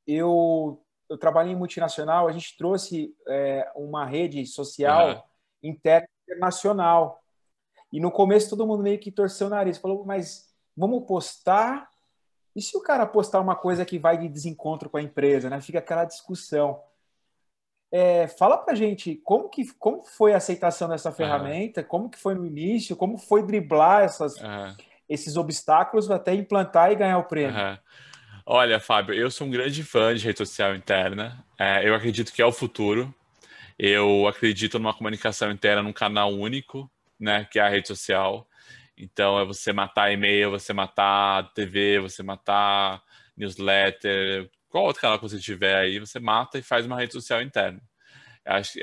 eu, eu trabalhei em multinacional, a gente trouxe é, uma rede social uhum. internacional. E no começo todo mundo meio que torceu o nariz, falou, mas vamos postar? E se o cara postar uma coisa que vai de desencontro com a empresa, né? Fica aquela discussão. É, fala pra gente como que como foi a aceitação dessa ferramenta, uhum. como que foi no início, como foi driblar essas, uhum. esses obstáculos até implantar e ganhar o prêmio.
Uhum. Olha, Fábio, eu sou um grande fã de rede social interna. É, eu acredito que é o futuro. Eu acredito numa comunicação interna, num canal único, né, que é a rede social. Então, é você matar e-mail, você matar TV, você matar newsletter, qual outro canal que você tiver aí, você mata e faz uma rede social interna.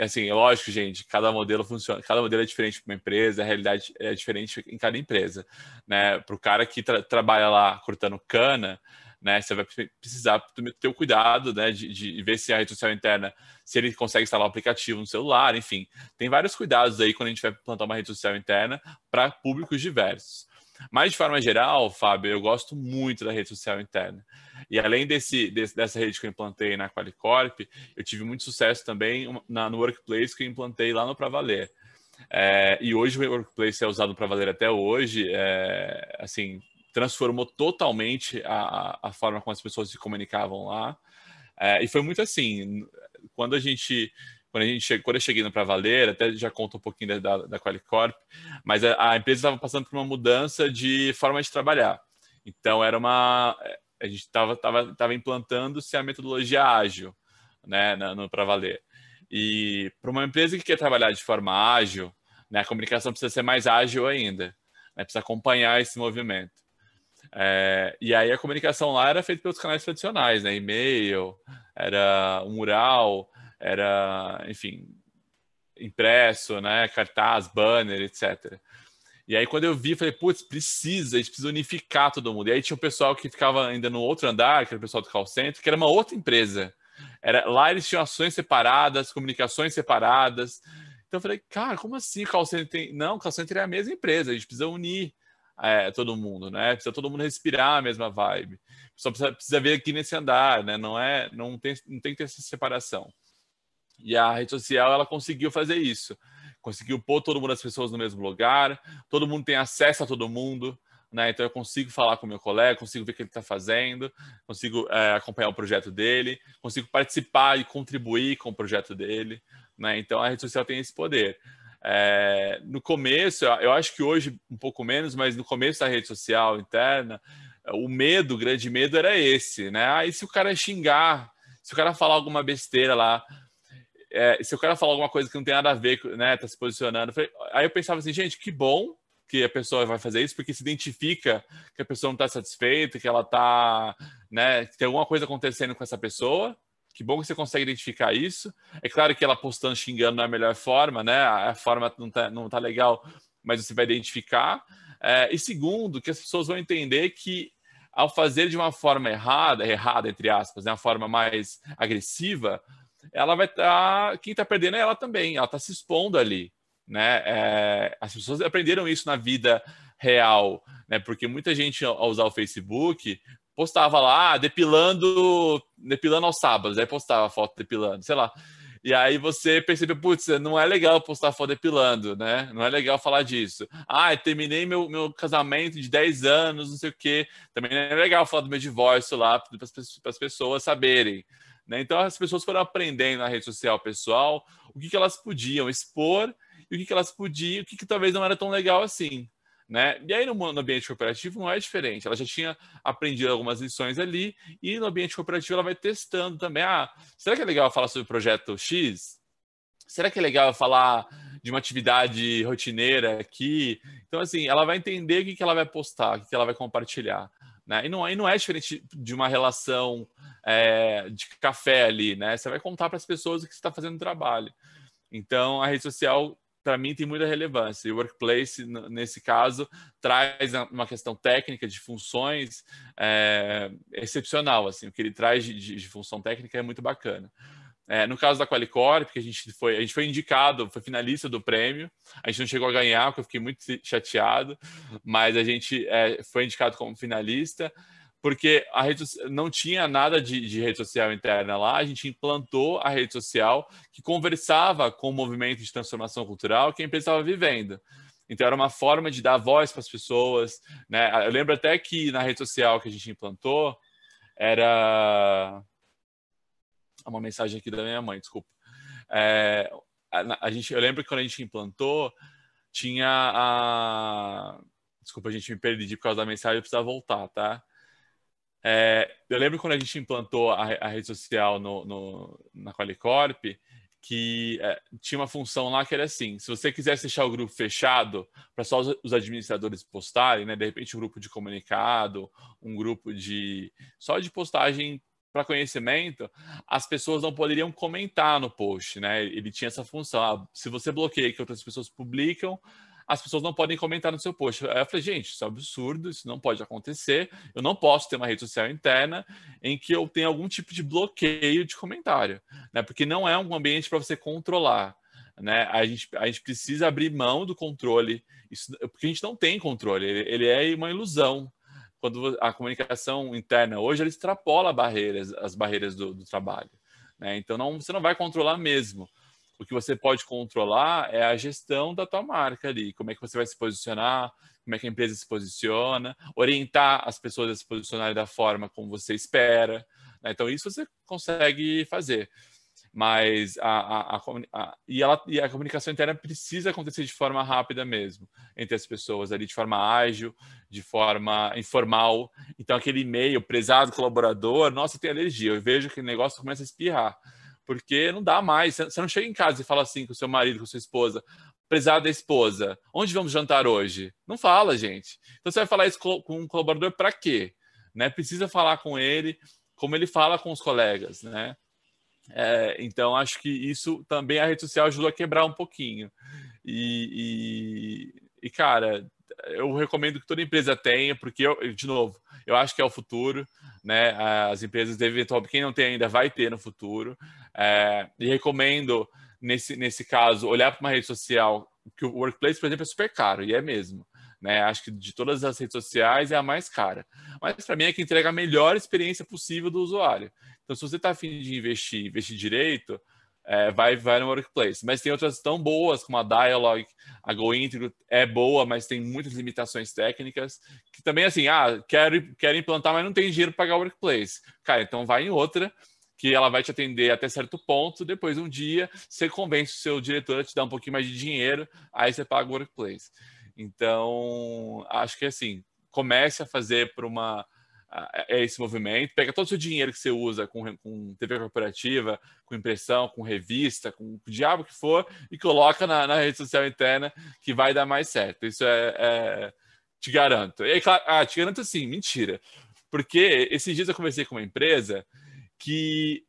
Assim, lógico, gente, cada modelo funciona, cada modelo é diferente para uma empresa, a realidade é diferente em cada empresa, né? Para o cara que tra trabalha lá cortando cana, né? Você vai precisar ter o cuidado, né? De, de, ver se a rede social interna, se ele consegue instalar o aplicativo no celular, enfim, tem vários cuidados aí quando a gente vai plantar uma rede social interna para públicos diversos. Mas, de forma geral, Fábio, eu gosto muito da rede social interna. E além desse, desse dessa rede que eu implantei na Qualicorp, eu tive muito sucesso também na, no Workplace que eu implantei lá no Pra Valer. É, e hoje o Workplace é usado no valer até hoje, é, assim, transformou totalmente a, a forma como as pessoas se comunicavam lá. É, e foi muito assim, quando a gente quando, a gente chegou, quando eu cheguei para Valer, até já conta um pouquinho da, da, Qualicorp, mas a, a empresa estava passando por uma mudança de forma de trabalhar. Então, era uma. Eh, a gente estava tava, tava implantando-se a metodologia ágil né, para Valer. E para uma empresa que quer trabalhar de forma ágil, né, a comunicação precisa ser mais ágil ainda, né, precisa acompanhar esse movimento. É, e aí a comunicação lá era feita pelos canais tradicionais, né, e-mail, era um mural, era, enfim, impresso, né, cartaz, banner, etc. E aí quando eu vi, falei, putz, precisa, a gente precisa unificar todo mundo. E aí tinha o um pessoal que ficava ainda no outro andar, que era o pessoal do call center, que era uma outra empresa. Era, lá eles tinham ações separadas, comunicações separadas. Então eu falei, cara, como assim o call center tem... Não, o call center é a mesma empresa, a gente precisa unir é, todo mundo, né? Precisa todo mundo respirar a mesma vibe. Só precisa, precisa ver aqui nesse andar, né? Não é, não tem, não tem que ter essa separação. E a rede social ela conseguiu fazer isso. Conseguiu pôr todo mundo as pessoas no mesmo lugar, todo mundo tem acesso a todo mundo, né? Então eu consigo falar com meu colega, consigo ver o que ele está fazendo, consigo é, acompanhar o projeto dele, consigo participar e contribuir com o projeto dele, né? Então a rede social tem esse poder. É, no começo, eu acho que hoje um pouco menos, mas no começo da rede social interna, o medo, o grande medo era esse, né? Aí se o cara xingar, se o cara falar alguma besteira lá é, se o cara falar alguma coisa que não tem nada a ver, né, tá se posicionando. Aí eu pensava assim, gente, que bom que a pessoa vai fazer isso, porque se identifica que a pessoa não tá satisfeita, que ela tá, né, que tem alguma coisa acontecendo com essa pessoa. Que bom que você consegue identificar isso. É claro que ela postando, xingando não é a melhor forma, né? A forma não tá, não tá legal, mas você vai identificar. É, e segundo, que as pessoas vão entender que ao fazer de uma forma errada, errada entre aspas, né, uma forma mais agressiva, ela vai estar. Tá, quem está perdendo é ela também, ela está se expondo ali. Né? É, as pessoas aprenderam isso na vida real, né? Porque muita gente, ao usar o Facebook, postava lá, ah, depilando, depilando aos sábados, aí postava foto depilando, sei lá. E aí você percebeu, putz, não é legal postar foto depilando, né? Não é legal falar disso. Ah, terminei meu, meu casamento de 10 anos, não sei o quê. Também não é legal falar do meu divórcio lá para as pessoas saberem. Né? Então as pessoas foram aprendendo na rede social pessoal o que, que elas podiam expor e o que, que elas podiam, o que, que talvez não era tão legal assim. Né? E aí no, no, ambiente cooperativo não é diferente. Ela já tinha aprendido algumas lições ali e no ambiente cooperativo ela vai testando também. Ah, será que é legal falar sobre o projeto X? Será que é legal falar de uma atividade rotineira aqui? Então, assim, ela vai entender o que, que ela vai postar, o que, que ela vai compartilhar. Né? E, não, e não é diferente de uma relação é, de café ali, né? Você vai contar para as pessoas o que você está fazendo no trabalho. Então, a rede social, para mim, tem muita relevância. E o Workplace, nesse caso, traz uma questão técnica de funções é, excepcional. Assim, o que ele traz de, de função técnica é muito bacana. É, no caso da Qualicorp, que a gente foi, a gente foi indicado, foi finalista do prêmio, a gente não chegou a ganhar, porque eu fiquei muito chateado, mas a gente é, foi indicado como finalista, porque a rede não tinha nada de, de, rede social interna lá, a gente implantou a rede social que conversava com o movimento de transformação cultural que a empresa estava vivendo. Então era uma forma de dar voz para as pessoas, né? Eu lembro até que na rede social que a gente implantou era uma mensagem aqui da minha mãe, desculpa. É, a, a, gente, eu lembro que quando a gente implantou, tinha a. Desculpa, a gente me perdi por causa da mensagem, eu precisava voltar, tá? É, eu lembro quando a gente implantou a, a rede social no, no, na Qualicorp, que é, tinha uma função lá que era assim: se você quisesse deixar o grupo fechado para só os, os, administradores postarem, né, de repente um grupo de comunicado, um grupo de só de postagem para conhecimento, as pessoas não poderiam comentar no post, né? Ele tinha essa função. Ah, se você bloqueia que outras pessoas publicam, as pessoas não podem comentar no seu post. Aí eu falei, gente, isso é um absurdo, isso não pode acontecer. Eu não posso ter uma rede social interna em que eu tenha algum tipo de bloqueio de comentário, né? Porque não é um ambiente para você controlar. Né? A, gente, a gente precisa abrir mão do controle, isso, porque a gente não tem controle, ele, ele é uma ilusão quando a comunicação interna hoje ela extrapola barreiras, as barreiras do, do trabalho. Né? Então não, você não vai controlar mesmo. O que você pode controlar é a gestão da tua marca ali, como é que você vai se posicionar, como é que a empresa se posiciona, orientar as pessoas a se posicionarem da forma como você espera. Né? Então isso você consegue fazer mas a, a, a, e, ela, e a comunicação interna precisa acontecer de forma rápida mesmo entre as pessoas ali de forma ágil de forma informal então aquele e-mail prezado colaborador nossa tem alergia eu vejo que o negócio começa a espirrar porque não dá mais você não chega em casa e fala assim com seu marido com sua esposa prezada esposa onde vamos jantar hoje não fala gente então você vai falar isso com um colaborador para quê né precisa falar com ele como ele fala com os colegas né é, então, acho que isso também a rede social ajudou a quebrar um pouquinho. E, e, e, cara, eu recomendo que toda empresa tenha, porque, eu, de novo, eu acho que é o futuro, né? As empresas devem, eventualmente, quem não tem ainda, vai ter no futuro. É, e recomendo, nesse, nesse caso, olhar para uma rede social, que o Workplace, por exemplo, é super caro, e é mesmo. Né? Acho que de todas as redes sociais é a mais cara. Mas para mim é que entrega a melhor experiência possível do usuário. Então, se você está afim de investir, investir direito, é, vai, vai no Workplace. Mas tem outras tão boas, como a Dialog, a GoIntegro é boa, mas tem muitas limitações técnicas, que também, assim, ah, quero, quero implantar, mas não tem dinheiro para pagar o Workplace. Cara, então vai em outra, que ela vai te atender até certo ponto, depois um dia você convence o seu diretor a te dar um pouquinho mais de dinheiro, aí você paga o Workplace. Então, acho que assim, comece a fazer por uma ah, é, é esse movimento, pega todo o seu dinheiro que você usa com, com TV corporativa, com impressão, com revista, com o diabo que for, e coloca na, na rede social interna que vai dar mais certo. Isso é, é te garanto. E claro, ah, te garanto sim, mentira. Porque esses dias eu conversei com uma empresa que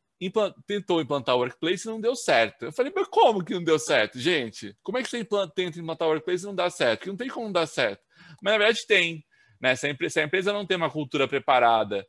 tentou implantar o workplace e não deu certo. Eu falei, mas como que não deu certo, gente? Como é que você implanta, tenta implantar o workplace e não dá certo? Que não tem como não dar certo. Mas na verdade tem. Né? Se, a empresa, se a empresa não tem uma cultura preparada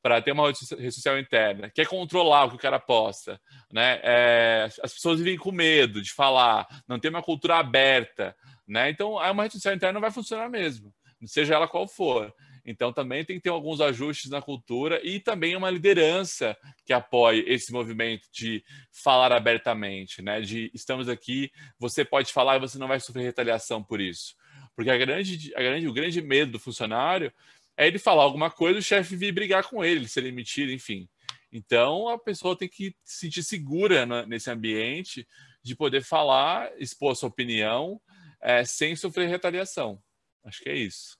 para ter uma rede social interna, quer controlar o que o cara posta, né? É, as pessoas vivem com medo de falar, não tem uma cultura aberta, né? Então, uma rede social interna não vai funcionar mesmo, seja ela qual for. Então também tem que ter alguns ajustes na cultura e também uma liderança que apoie esse movimento de falar abertamente, né? De estamos aqui, você pode falar e você não vai sofrer retaliação por isso. Porque a grande, a grande, o grande medo do funcionário é ele falar alguma coisa, e o chefe vir brigar com ele, ele ser demitido, enfim. Então a pessoa tem que se sentir segura nesse ambiente de poder falar, expor a sua opinião, é, sem sofrer retaliação. Acho que é isso.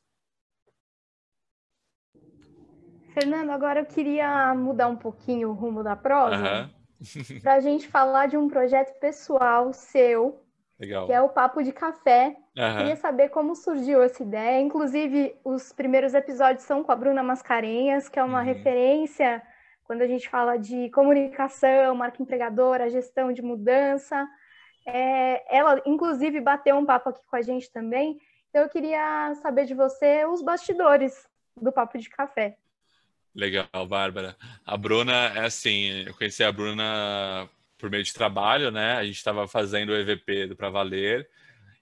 Fernando, agora eu queria mudar um pouquinho o rumo da prosa para a gente falar de um projeto pessoal seu, Legal. que é o Papo de Café. Uhum. Queria saber como surgiu essa ideia. Inclusive, os primeiros episódios são com a Bruna Mascarenhas, que é uma uhum. referência quando a gente fala de comunicação, marca empregadora, gestão de mudança. É, ela, inclusive, bateu um papo aqui com a gente também. Então, eu queria saber de você os bastidores do Papo de Café.
Legal, Bárbara. A Bruna é assim, eu conheci a Bruna por meio de trabalho, né? A gente estava fazendo o EVP do Pra Valer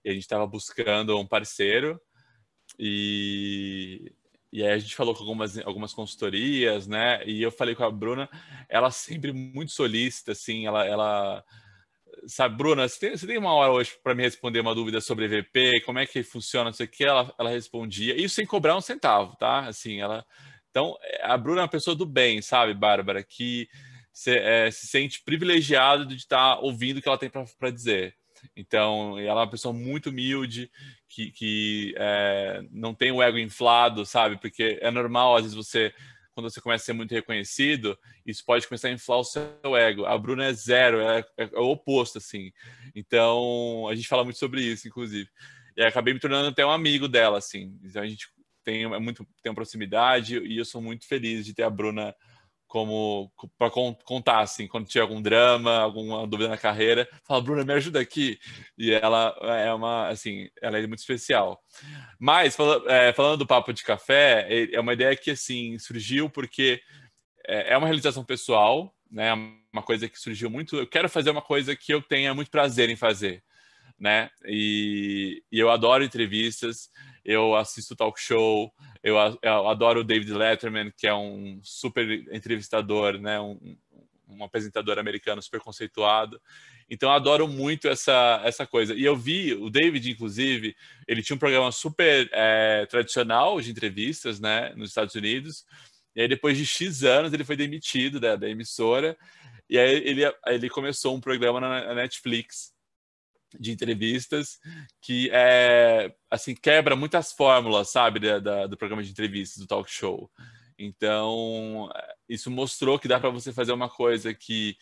e a gente estava buscando um parceiro e, e aí a gente falou com algumas, algumas consultorias, né? E eu falei com a Bruna, ela sempre muito solícita, assim, ela, ela sabe, Bruna, você tem, você tem uma hora hoje para me responder uma dúvida sobre EVP, como é que funciona, não sei o que, ela, ela respondia, isso sem cobrar um centavo, tá? Assim, ela então, é, a Bruna é uma pessoa do bem, sabe, Bárbara? Que se, é, se sente privilegiada de estar tá ouvindo o que ela tem para dizer. Então, ela é uma pessoa muito humilde, que, que é, não tem o ego inflado, sabe? Porque é normal, às vezes, você, quando você começa a ser muito reconhecido, isso pode começar a inflar o seu ego. A Bruna é zero, é, é, é o oposto, assim. Então, a gente fala muito sobre isso, inclusive. E acabei me tornando até um amigo dela, assim. Então, a gente tem, é muito, tem uma proximidade e eu sou muito feliz de ter a Bruna como para contar assim, quando tiver algum drama, alguma dúvida na carreira, fala Bruna, me ajuda aqui. E ela é uma assim, ela é muito especial. Mas fala, é, falando do papo de café, é, é uma ideia que assim surgiu porque é, é uma realização pessoal, né? É uma coisa que surgiu muito. Eu quero fazer uma coisa que eu tenha muito prazer em fazer, né? E, e eu adoro entrevistas eu assisto talk show, eu, eu adoro o David Letterman, que é um super entrevistador, né? Um, um apresentador americano super conceituado. Então, adoro muito essa, essa coisa. E eu vi o David, inclusive, ele tinha um programa super é, tradicional de entrevistas, né, nos Estados Unidos. E aí, depois de X anos, ele foi demitido da, da emissora. E aí, ele, ele começou um programa na, na Netflix de entrevistas que é assim quebra muitas fórmulas, sabe, da, da, do programa de entrevistas do talk show. Então é, isso mostrou que dá para você fazer uma coisa que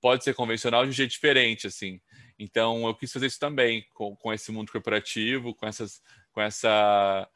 pode ser convencional de um jeito diferente, assim. Então eu quis fazer isso também com, com esse mundo corporativo, com essas com essa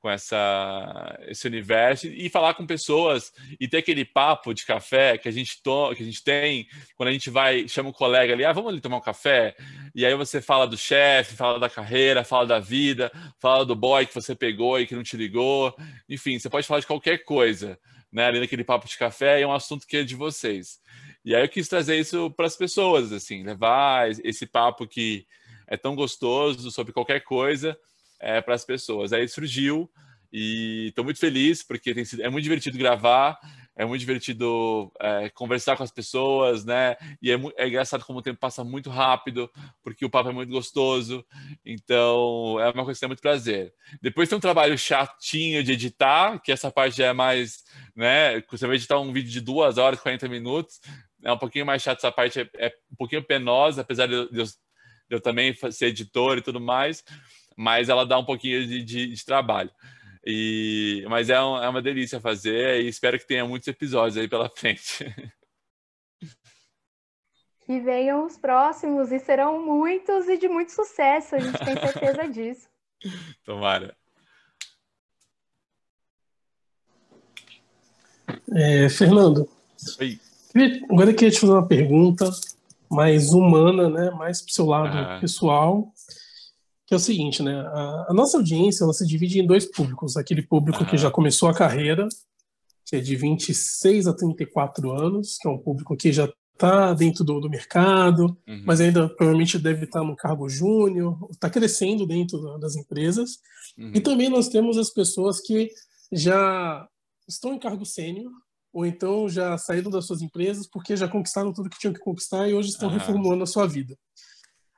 com essa, esse universo e falar com pessoas e ter aquele papo de café que a gente to, que a gente tem quando a gente vai chama um colega ali ah vamos ali tomar um café e aí você fala do chefe fala da carreira fala da vida fala do boy que você pegou e que não te ligou enfim você pode falar de qualquer coisa né ali naquele papo de café é um assunto que é de vocês e aí eu quis trazer isso para as pessoas assim levar esse papo que é tão gostoso sobre qualquer coisa é, para as pessoas. Aí surgiu e estou muito feliz porque tem sido, é muito divertido gravar, é muito divertido é, conversar com as pessoas, né? E é, é engraçado como o tempo passa muito rápido, porque o papo é muito gostoso. Então, é uma coisa que tem muito prazer. Depois tem um trabalho chatinho de editar, que essa parte já é mais, né? Você vai editar um vídeo de duas horas, e 40 minutos, é um pouquinho mais chato essa parte, é, é um pouquinho penosa, apesar de eu, de eu também ser editor e tudo mais mas ela dá um pouquinho de, de, de trabalho. E, mas é, um, é, uma delícia fazer e espero que tenha muitos episódios aí pela frente.
que venham os próximos, e serão muitos e de muito sucesso, a gente tem certeza disso.
Tomara.
É, Fernando, Oi. agora eu queria te fazer uma pergunta mais humana, né? mais para o seu lado ah. pessoal que é o seguinte, né? A, a nossa audiência ela se divide em dois públicos. Aquele público que ah. já começou a carreira, que é de 26 a 34 anos, que é um público que já está dentro do, do mercado, uhum. mas ainda provavelmente deve estar tá no cargo júnior, está crescendo dentro das empresas. Uhum. E também nós temos as pessoas que já estão em cargo sênior, ou então já saíram das suas empresas porque já conquistaram tudo que tinham que conquistar e hoje estão uhum. reformulando a sua vida.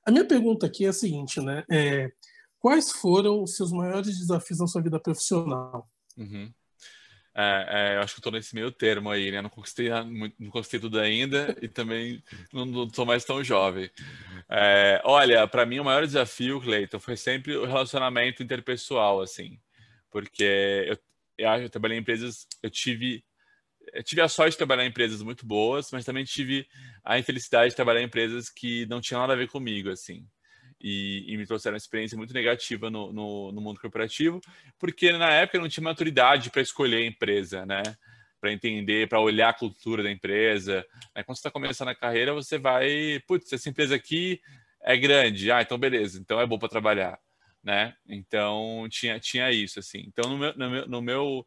A minha pergunta aqui é a seguinte, né? É, quais foram os seus maiores desafios na sua vida profissional?
Uhum. É, é, eu acho que estou nesse meio termo aí, né? Não conquistei, não conquistei tudo ainda e também não estou mais tão jovem. É, olha, para mim o maior desafio, Cleiton, foi sempre o relacionamento interpessoal, assim, porque eu, eu, eu trabalhei em empresas, eu tive tive a sorte de trabalhar em empresas muito boas, mas também tive a infelicidade de trabalhar em empresas que não tinham nada a ver comigo, assim. E, e me trouxeram uma experiência muito negativa no, no, no, mundo corporativo, porque na época eu não tinha maturidade para escolher a empresa, né? Para entender, para olhar a cultura da empresa. Aí, né? quando você está começando a carreira, você vai, putz, essa empresa aqui é grande, ah, então beleza, então é bom para trabalhar, né? Então tinha, tinha isso, assim. Então no meu, no meu, no meu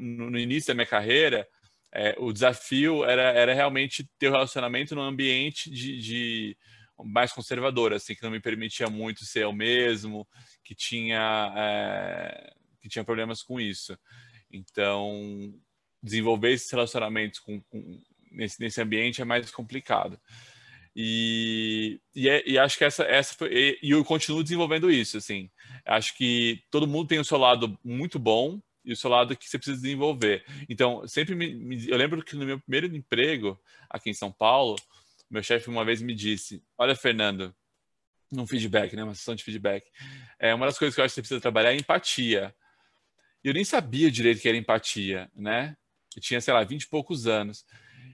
no início da minha carreira, é, o desafio era, era realmente ter o um relacionamento num ambiente de, de, mais conservador, assim, que não me permitia muito ser eu mesmo, que tinha, é, que tinha problemas com isso. Então, desenvolver esses relacionamentos com, com nesse, nesse ambiente é mais complicado. E, e, é, e, acho que essa, essa foi, e, e, eu continuo desenvolvendo isso, assim. Acho que todo mundo tem o seu lado muito bom e o seu lado que você precisa desenvolver. Então, sempre me, me, eu lembro que no meu primeiro emprego aqui em São Paulo, meu chefe uma vez me disse: Olha, Fernando, num feedback, né, uma sessão de feedback, é uma das coisas que eu acho que você precisa trabalhar é empatia. Eu nem sabia direito que era empatia, né? Eu tinha, sei lá, vinte e poucos anos.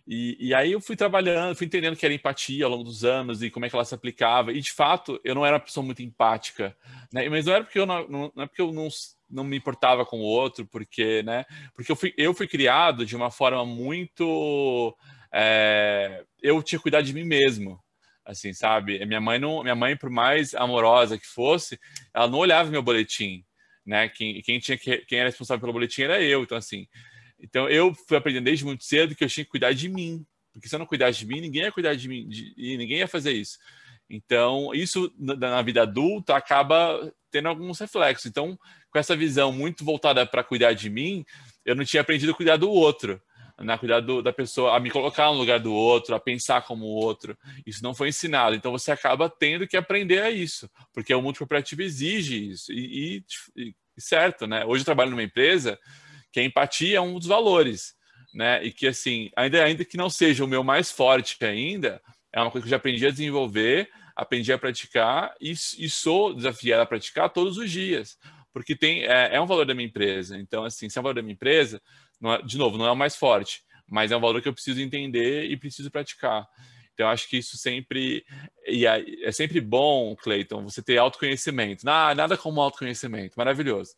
E, e, aí eu fui trabalhando, fui entendendo que era empatia ao longo dos anos e como é que ela se aplicava. E de fato, eu não era uma pessoa muito empática, né? Mas não era porque eu não, não, não é porque eu não não me importava com o outro, porque, né? Porque eu fui, eu fui criado de uma forma muito. É, eu tinha que cuidar de mim mesmo, assim, sabe? Minha mãe, não, minha mãe, por mais amorosa que fosse, ela não olhava meu boletim, né? Quem, quem, tinha que, quem era responsável pelo boletim era eu, então, assim. Então, eu fui aprendendo desde muito cedo que eu tinha que cuidar de mim, porque se eu não cuidasse de mim, ninguém ia cuidar de mim de, e ninguém ia fazer isso. Então, isso na vida adulta acaba tendo alguns reflexos. Então, com essa visão muito voltada para cuidar de mim, eu não tinha aprendido a cuidar do outro, na né? cuidar do, da pessoa, a me colocar no lugar do outro, a pensar como o outro. Isso não foi ensinado. Então, você acaba tendo que aprender a isso, porque o mundo corporativo exige isso. E, e, e certo, né? Hoje eu trabalho numa empresa que a empatia é um dos valores, né? E que, assim, ainda, ainda que não seja o meu mais forte ainda, é uma coisa que eu já aprendi a desenvolver aprendi a praticar e, e sou desafiado a praticar todos os dias, porque tem é, é, um valor da minha empresa. Então, assim, se é um valor da minha empresa, é, de novo, não é o mais forte, mas é um valor que eu preciso entender e preciso praticar. Então, acho que isso sempre e é, sempre bom, Cleiton, você ter autoconhecimento. Ah, nada como autoconhecimento, maravilhoso.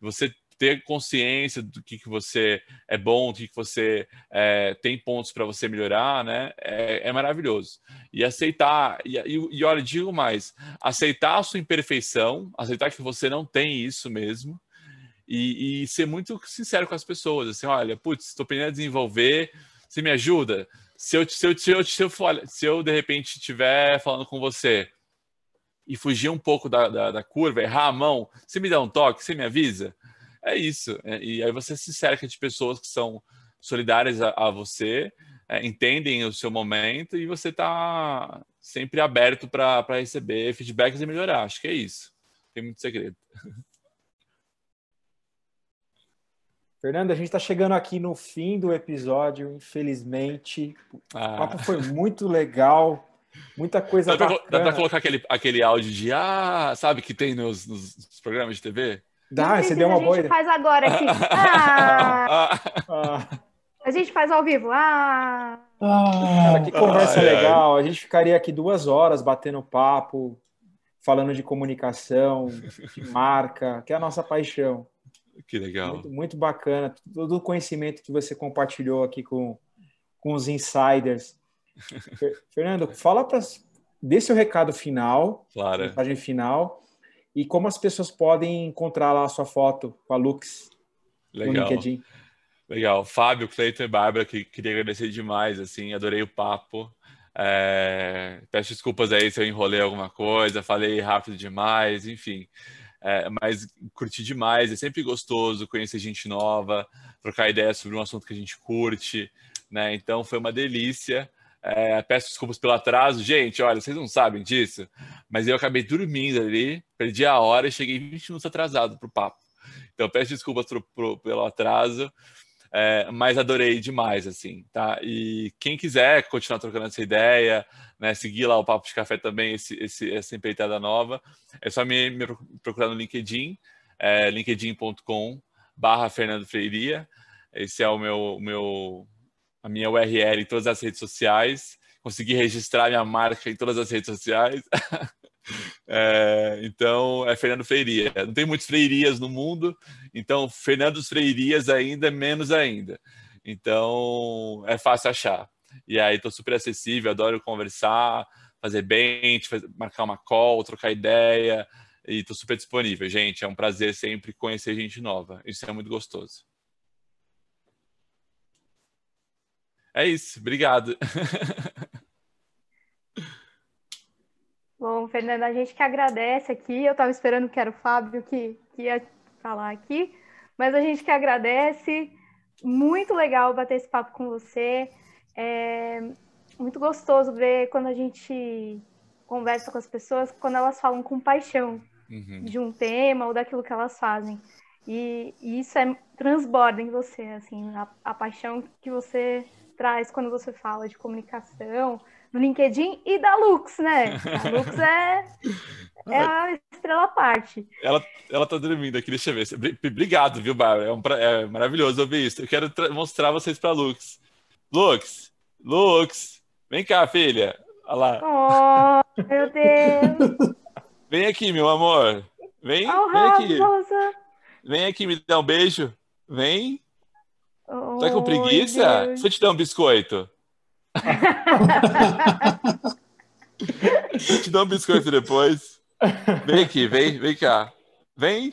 Você ter consciência do que, que você é bom, do que, que você é, tem pontos para você melhorar, né? É, é, maravilhoso. E aceitar, e, e, e olha, digo mais, aceitar a sua imperfeição, aceitar que você não tem isso mesmo, e, e ser muito sincero com as pessoas, assim, olha, putz, estou aprendendo a desenvolver, você me ajuda? Se eu, se eu, se eu, se eu, se eu de repente estiver falando com você, e fugir um pouco da, da, da, curva, errar a mão, você me dá um toque, você me avisa é isso. É, e aí você se cerca de pessoas que são solidárias a, a você, é, entendem o seu momento e você está sempre aberto para receber feedbacks e melhorar. Acho que é isso. Tem muito segredo.
Fernando, a gente está chegando aqui no fim do episódio, infelizmente. Ah. O papo foi muito legal, muita coisa dá Dá para
colocar aquele, aquele áudio de ah, sabe que tem nos, nos programas de TV? Dá, não você deu uma boa. A gente boa... faz agora aqui.
Ah, a gente faz ao vivo. Ah. ah.
Cara,
que conversa legal. A gente ficaria aqui duas horas batendo papo, falando de comunicação, de marca, que é a nossa paixão.
Que legal. Muito,
muito bacana. Todo o conhecimento que você compartilhou aqui com, com os insiders. Fernando, fala para dê seu recado final,
claro. mensagem
final e como as pessoas podem encontrar lá a sua foto com a Lux
Legal. no LinkedIn. Legal. Fábio, Cleiton e Bárbara, que queria agradecer demais, assim, adorei o papo. É... Peço desculpas aí se eu enrolei alguma coisa, falei rápido demais, enfim. É, mas curti demais, é sempre gostoso conhecer gente nova, trocar ideias sobre um assunto que a gente curte, né? Então foi uma delícia. É, peço desculpas pelo atraso. Gente, olha, vocês não sabem disso, mas eu acabei dormindo ali, perdi a hora e cheguei 20 minutos atrasado para o papo. Então, peço desculpas pro, pro, pelo atraso, é, mas adorei demais, assim, tá? E quem quiser continuar trocando essa ideia, né, seguir lá o Papo de Café também, esse, esse, essa empreitada nova, é só me, me procurar no LinkedIn, é, linkedin.com barra Fernando Freiria. Esse é o meu, meu a minha URL em todas as redes sociais, consegui registrar minha marca em todas as redes sociais. é, então, é Fernando Freiria. Não tem muitos Freirias no mundo, então Fernando Freirias ainda, é menos ainda. Então, é fácil achar. E aí, estou super acessível, adoro conversar, fazer bench, marcar uma call, trocar ideia. E estou super disponível, gente. É um prazer sempre conhecer gente nova. Isso é muito gostoso. É isso, obrigado.
Bom, Fernanda, a gente que agradece aqui. Eu estava esperando que era o Fábio que, que ia falar aqui, mas a gente que agradece. Muito legal bater esse papo com você. É muito gostoso ver quando a gente conversa com as pessoas, quando elas falam com paixão uhum. de um tema ou daquilo que elas fazem. E, e, isso é transborda em você, assim, a, a paixão que você traz quando você fala de comunicação no LinkedIn e da Lux, né? A Lux é, é a estrela à parte.
Ela, ela tá dormindo aqui, deixa eu ver. Obrigado, viu, Bárbara? É, um pra... é maravilhoso ouvir isso. Eu quero mostrar vocês para Lux. Lux, Lux, vem cá, filha. Olha
lá. Oh, meu Deus.
Vem aqui, meu amor. Vem, oh, vem aqui. Rosa. Vem aqui, me dá um beijo. Vem
tá com preguiça? Deus. Deixa
eu te dar um biscoito. te dou um biscoito depois. Vem aqui, vem, vem cá. Vem.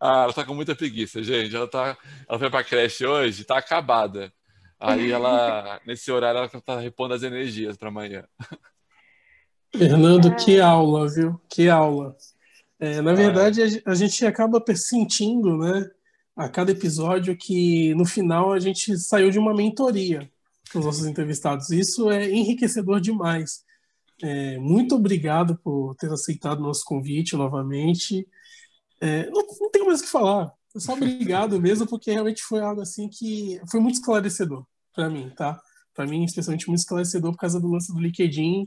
Ah, ela tá com muita preguiça, gente. Ela, tá, ela foi pra creche hoje, tá acabada. Aí ela, nesse horário, ela tá repondo as energias para amanhã.
Fernando, que é. aula, viu? Que aula. É, na é. verdade, a gente acaba sentindo, né? a cada episódio que no final a gente saiu de uma mentoria com os nossos entrevistados. Isso é enriquecedor demais. É, muito obrigado por ter aceitado o nosso convite novamente. É, não, não tenho mais o que falar. É só obrigado mesmo, porque realmente foi algo assim que foi muito esclarecedor para mim, tá? Para mim, especialmente muito esclarecedor por causa do lance do LinkedIn,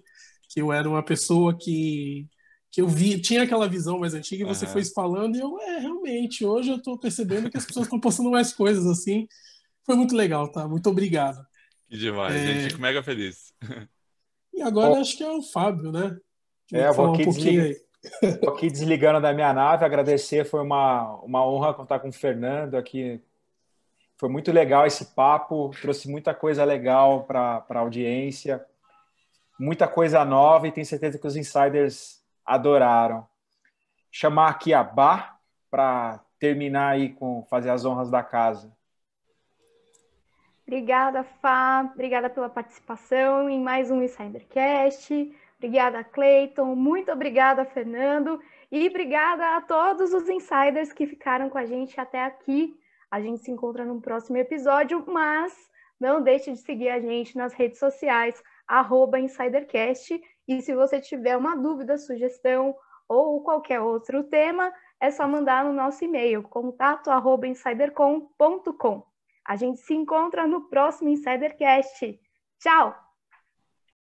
que eu era uma pessoa que que eu vi, tinha aquela visão mais antiga e você uhum. foi falando, e eu, é, realmente, hoje eu estou percebendo que as pessoas estão postando mais coisas assim. Foi muito legal, tá? Muito obrigado.
Que demais, é... gente, fico mega feliz.
E agora acho que é o Fábio, né? Que é, vou aqui, um deslig...
vou aqui desligando da minha nave, agradecer, foi uma, uma honra contar com o Fernando aqui. Foi muito legal esse papo, trouxe muita coisa legal para a audiência, muita coisa nova e tenho certeza que os insiders adoraram. Chamar aqui a Bá para terminar aí com fazer as honras da casa.
Obrigada, Fá. Obrigada pela participação em mais um Insidercast. Obrigada, Cleiton. Muito obrigada, Fernando. E obrigada a todos os insiders que ficaram com a gente até aqui. A gente se encontra no próximo episódio, mas não deixe de seguir a gente nas redes sociais, arroba InsiderCast e se você tiver uma dúvida, sugestão ou qualquer outro tema, é só mandar no nosso e-mail, contato.insidercom.com. A gente se encontra no próximo Insidercast. Tchau!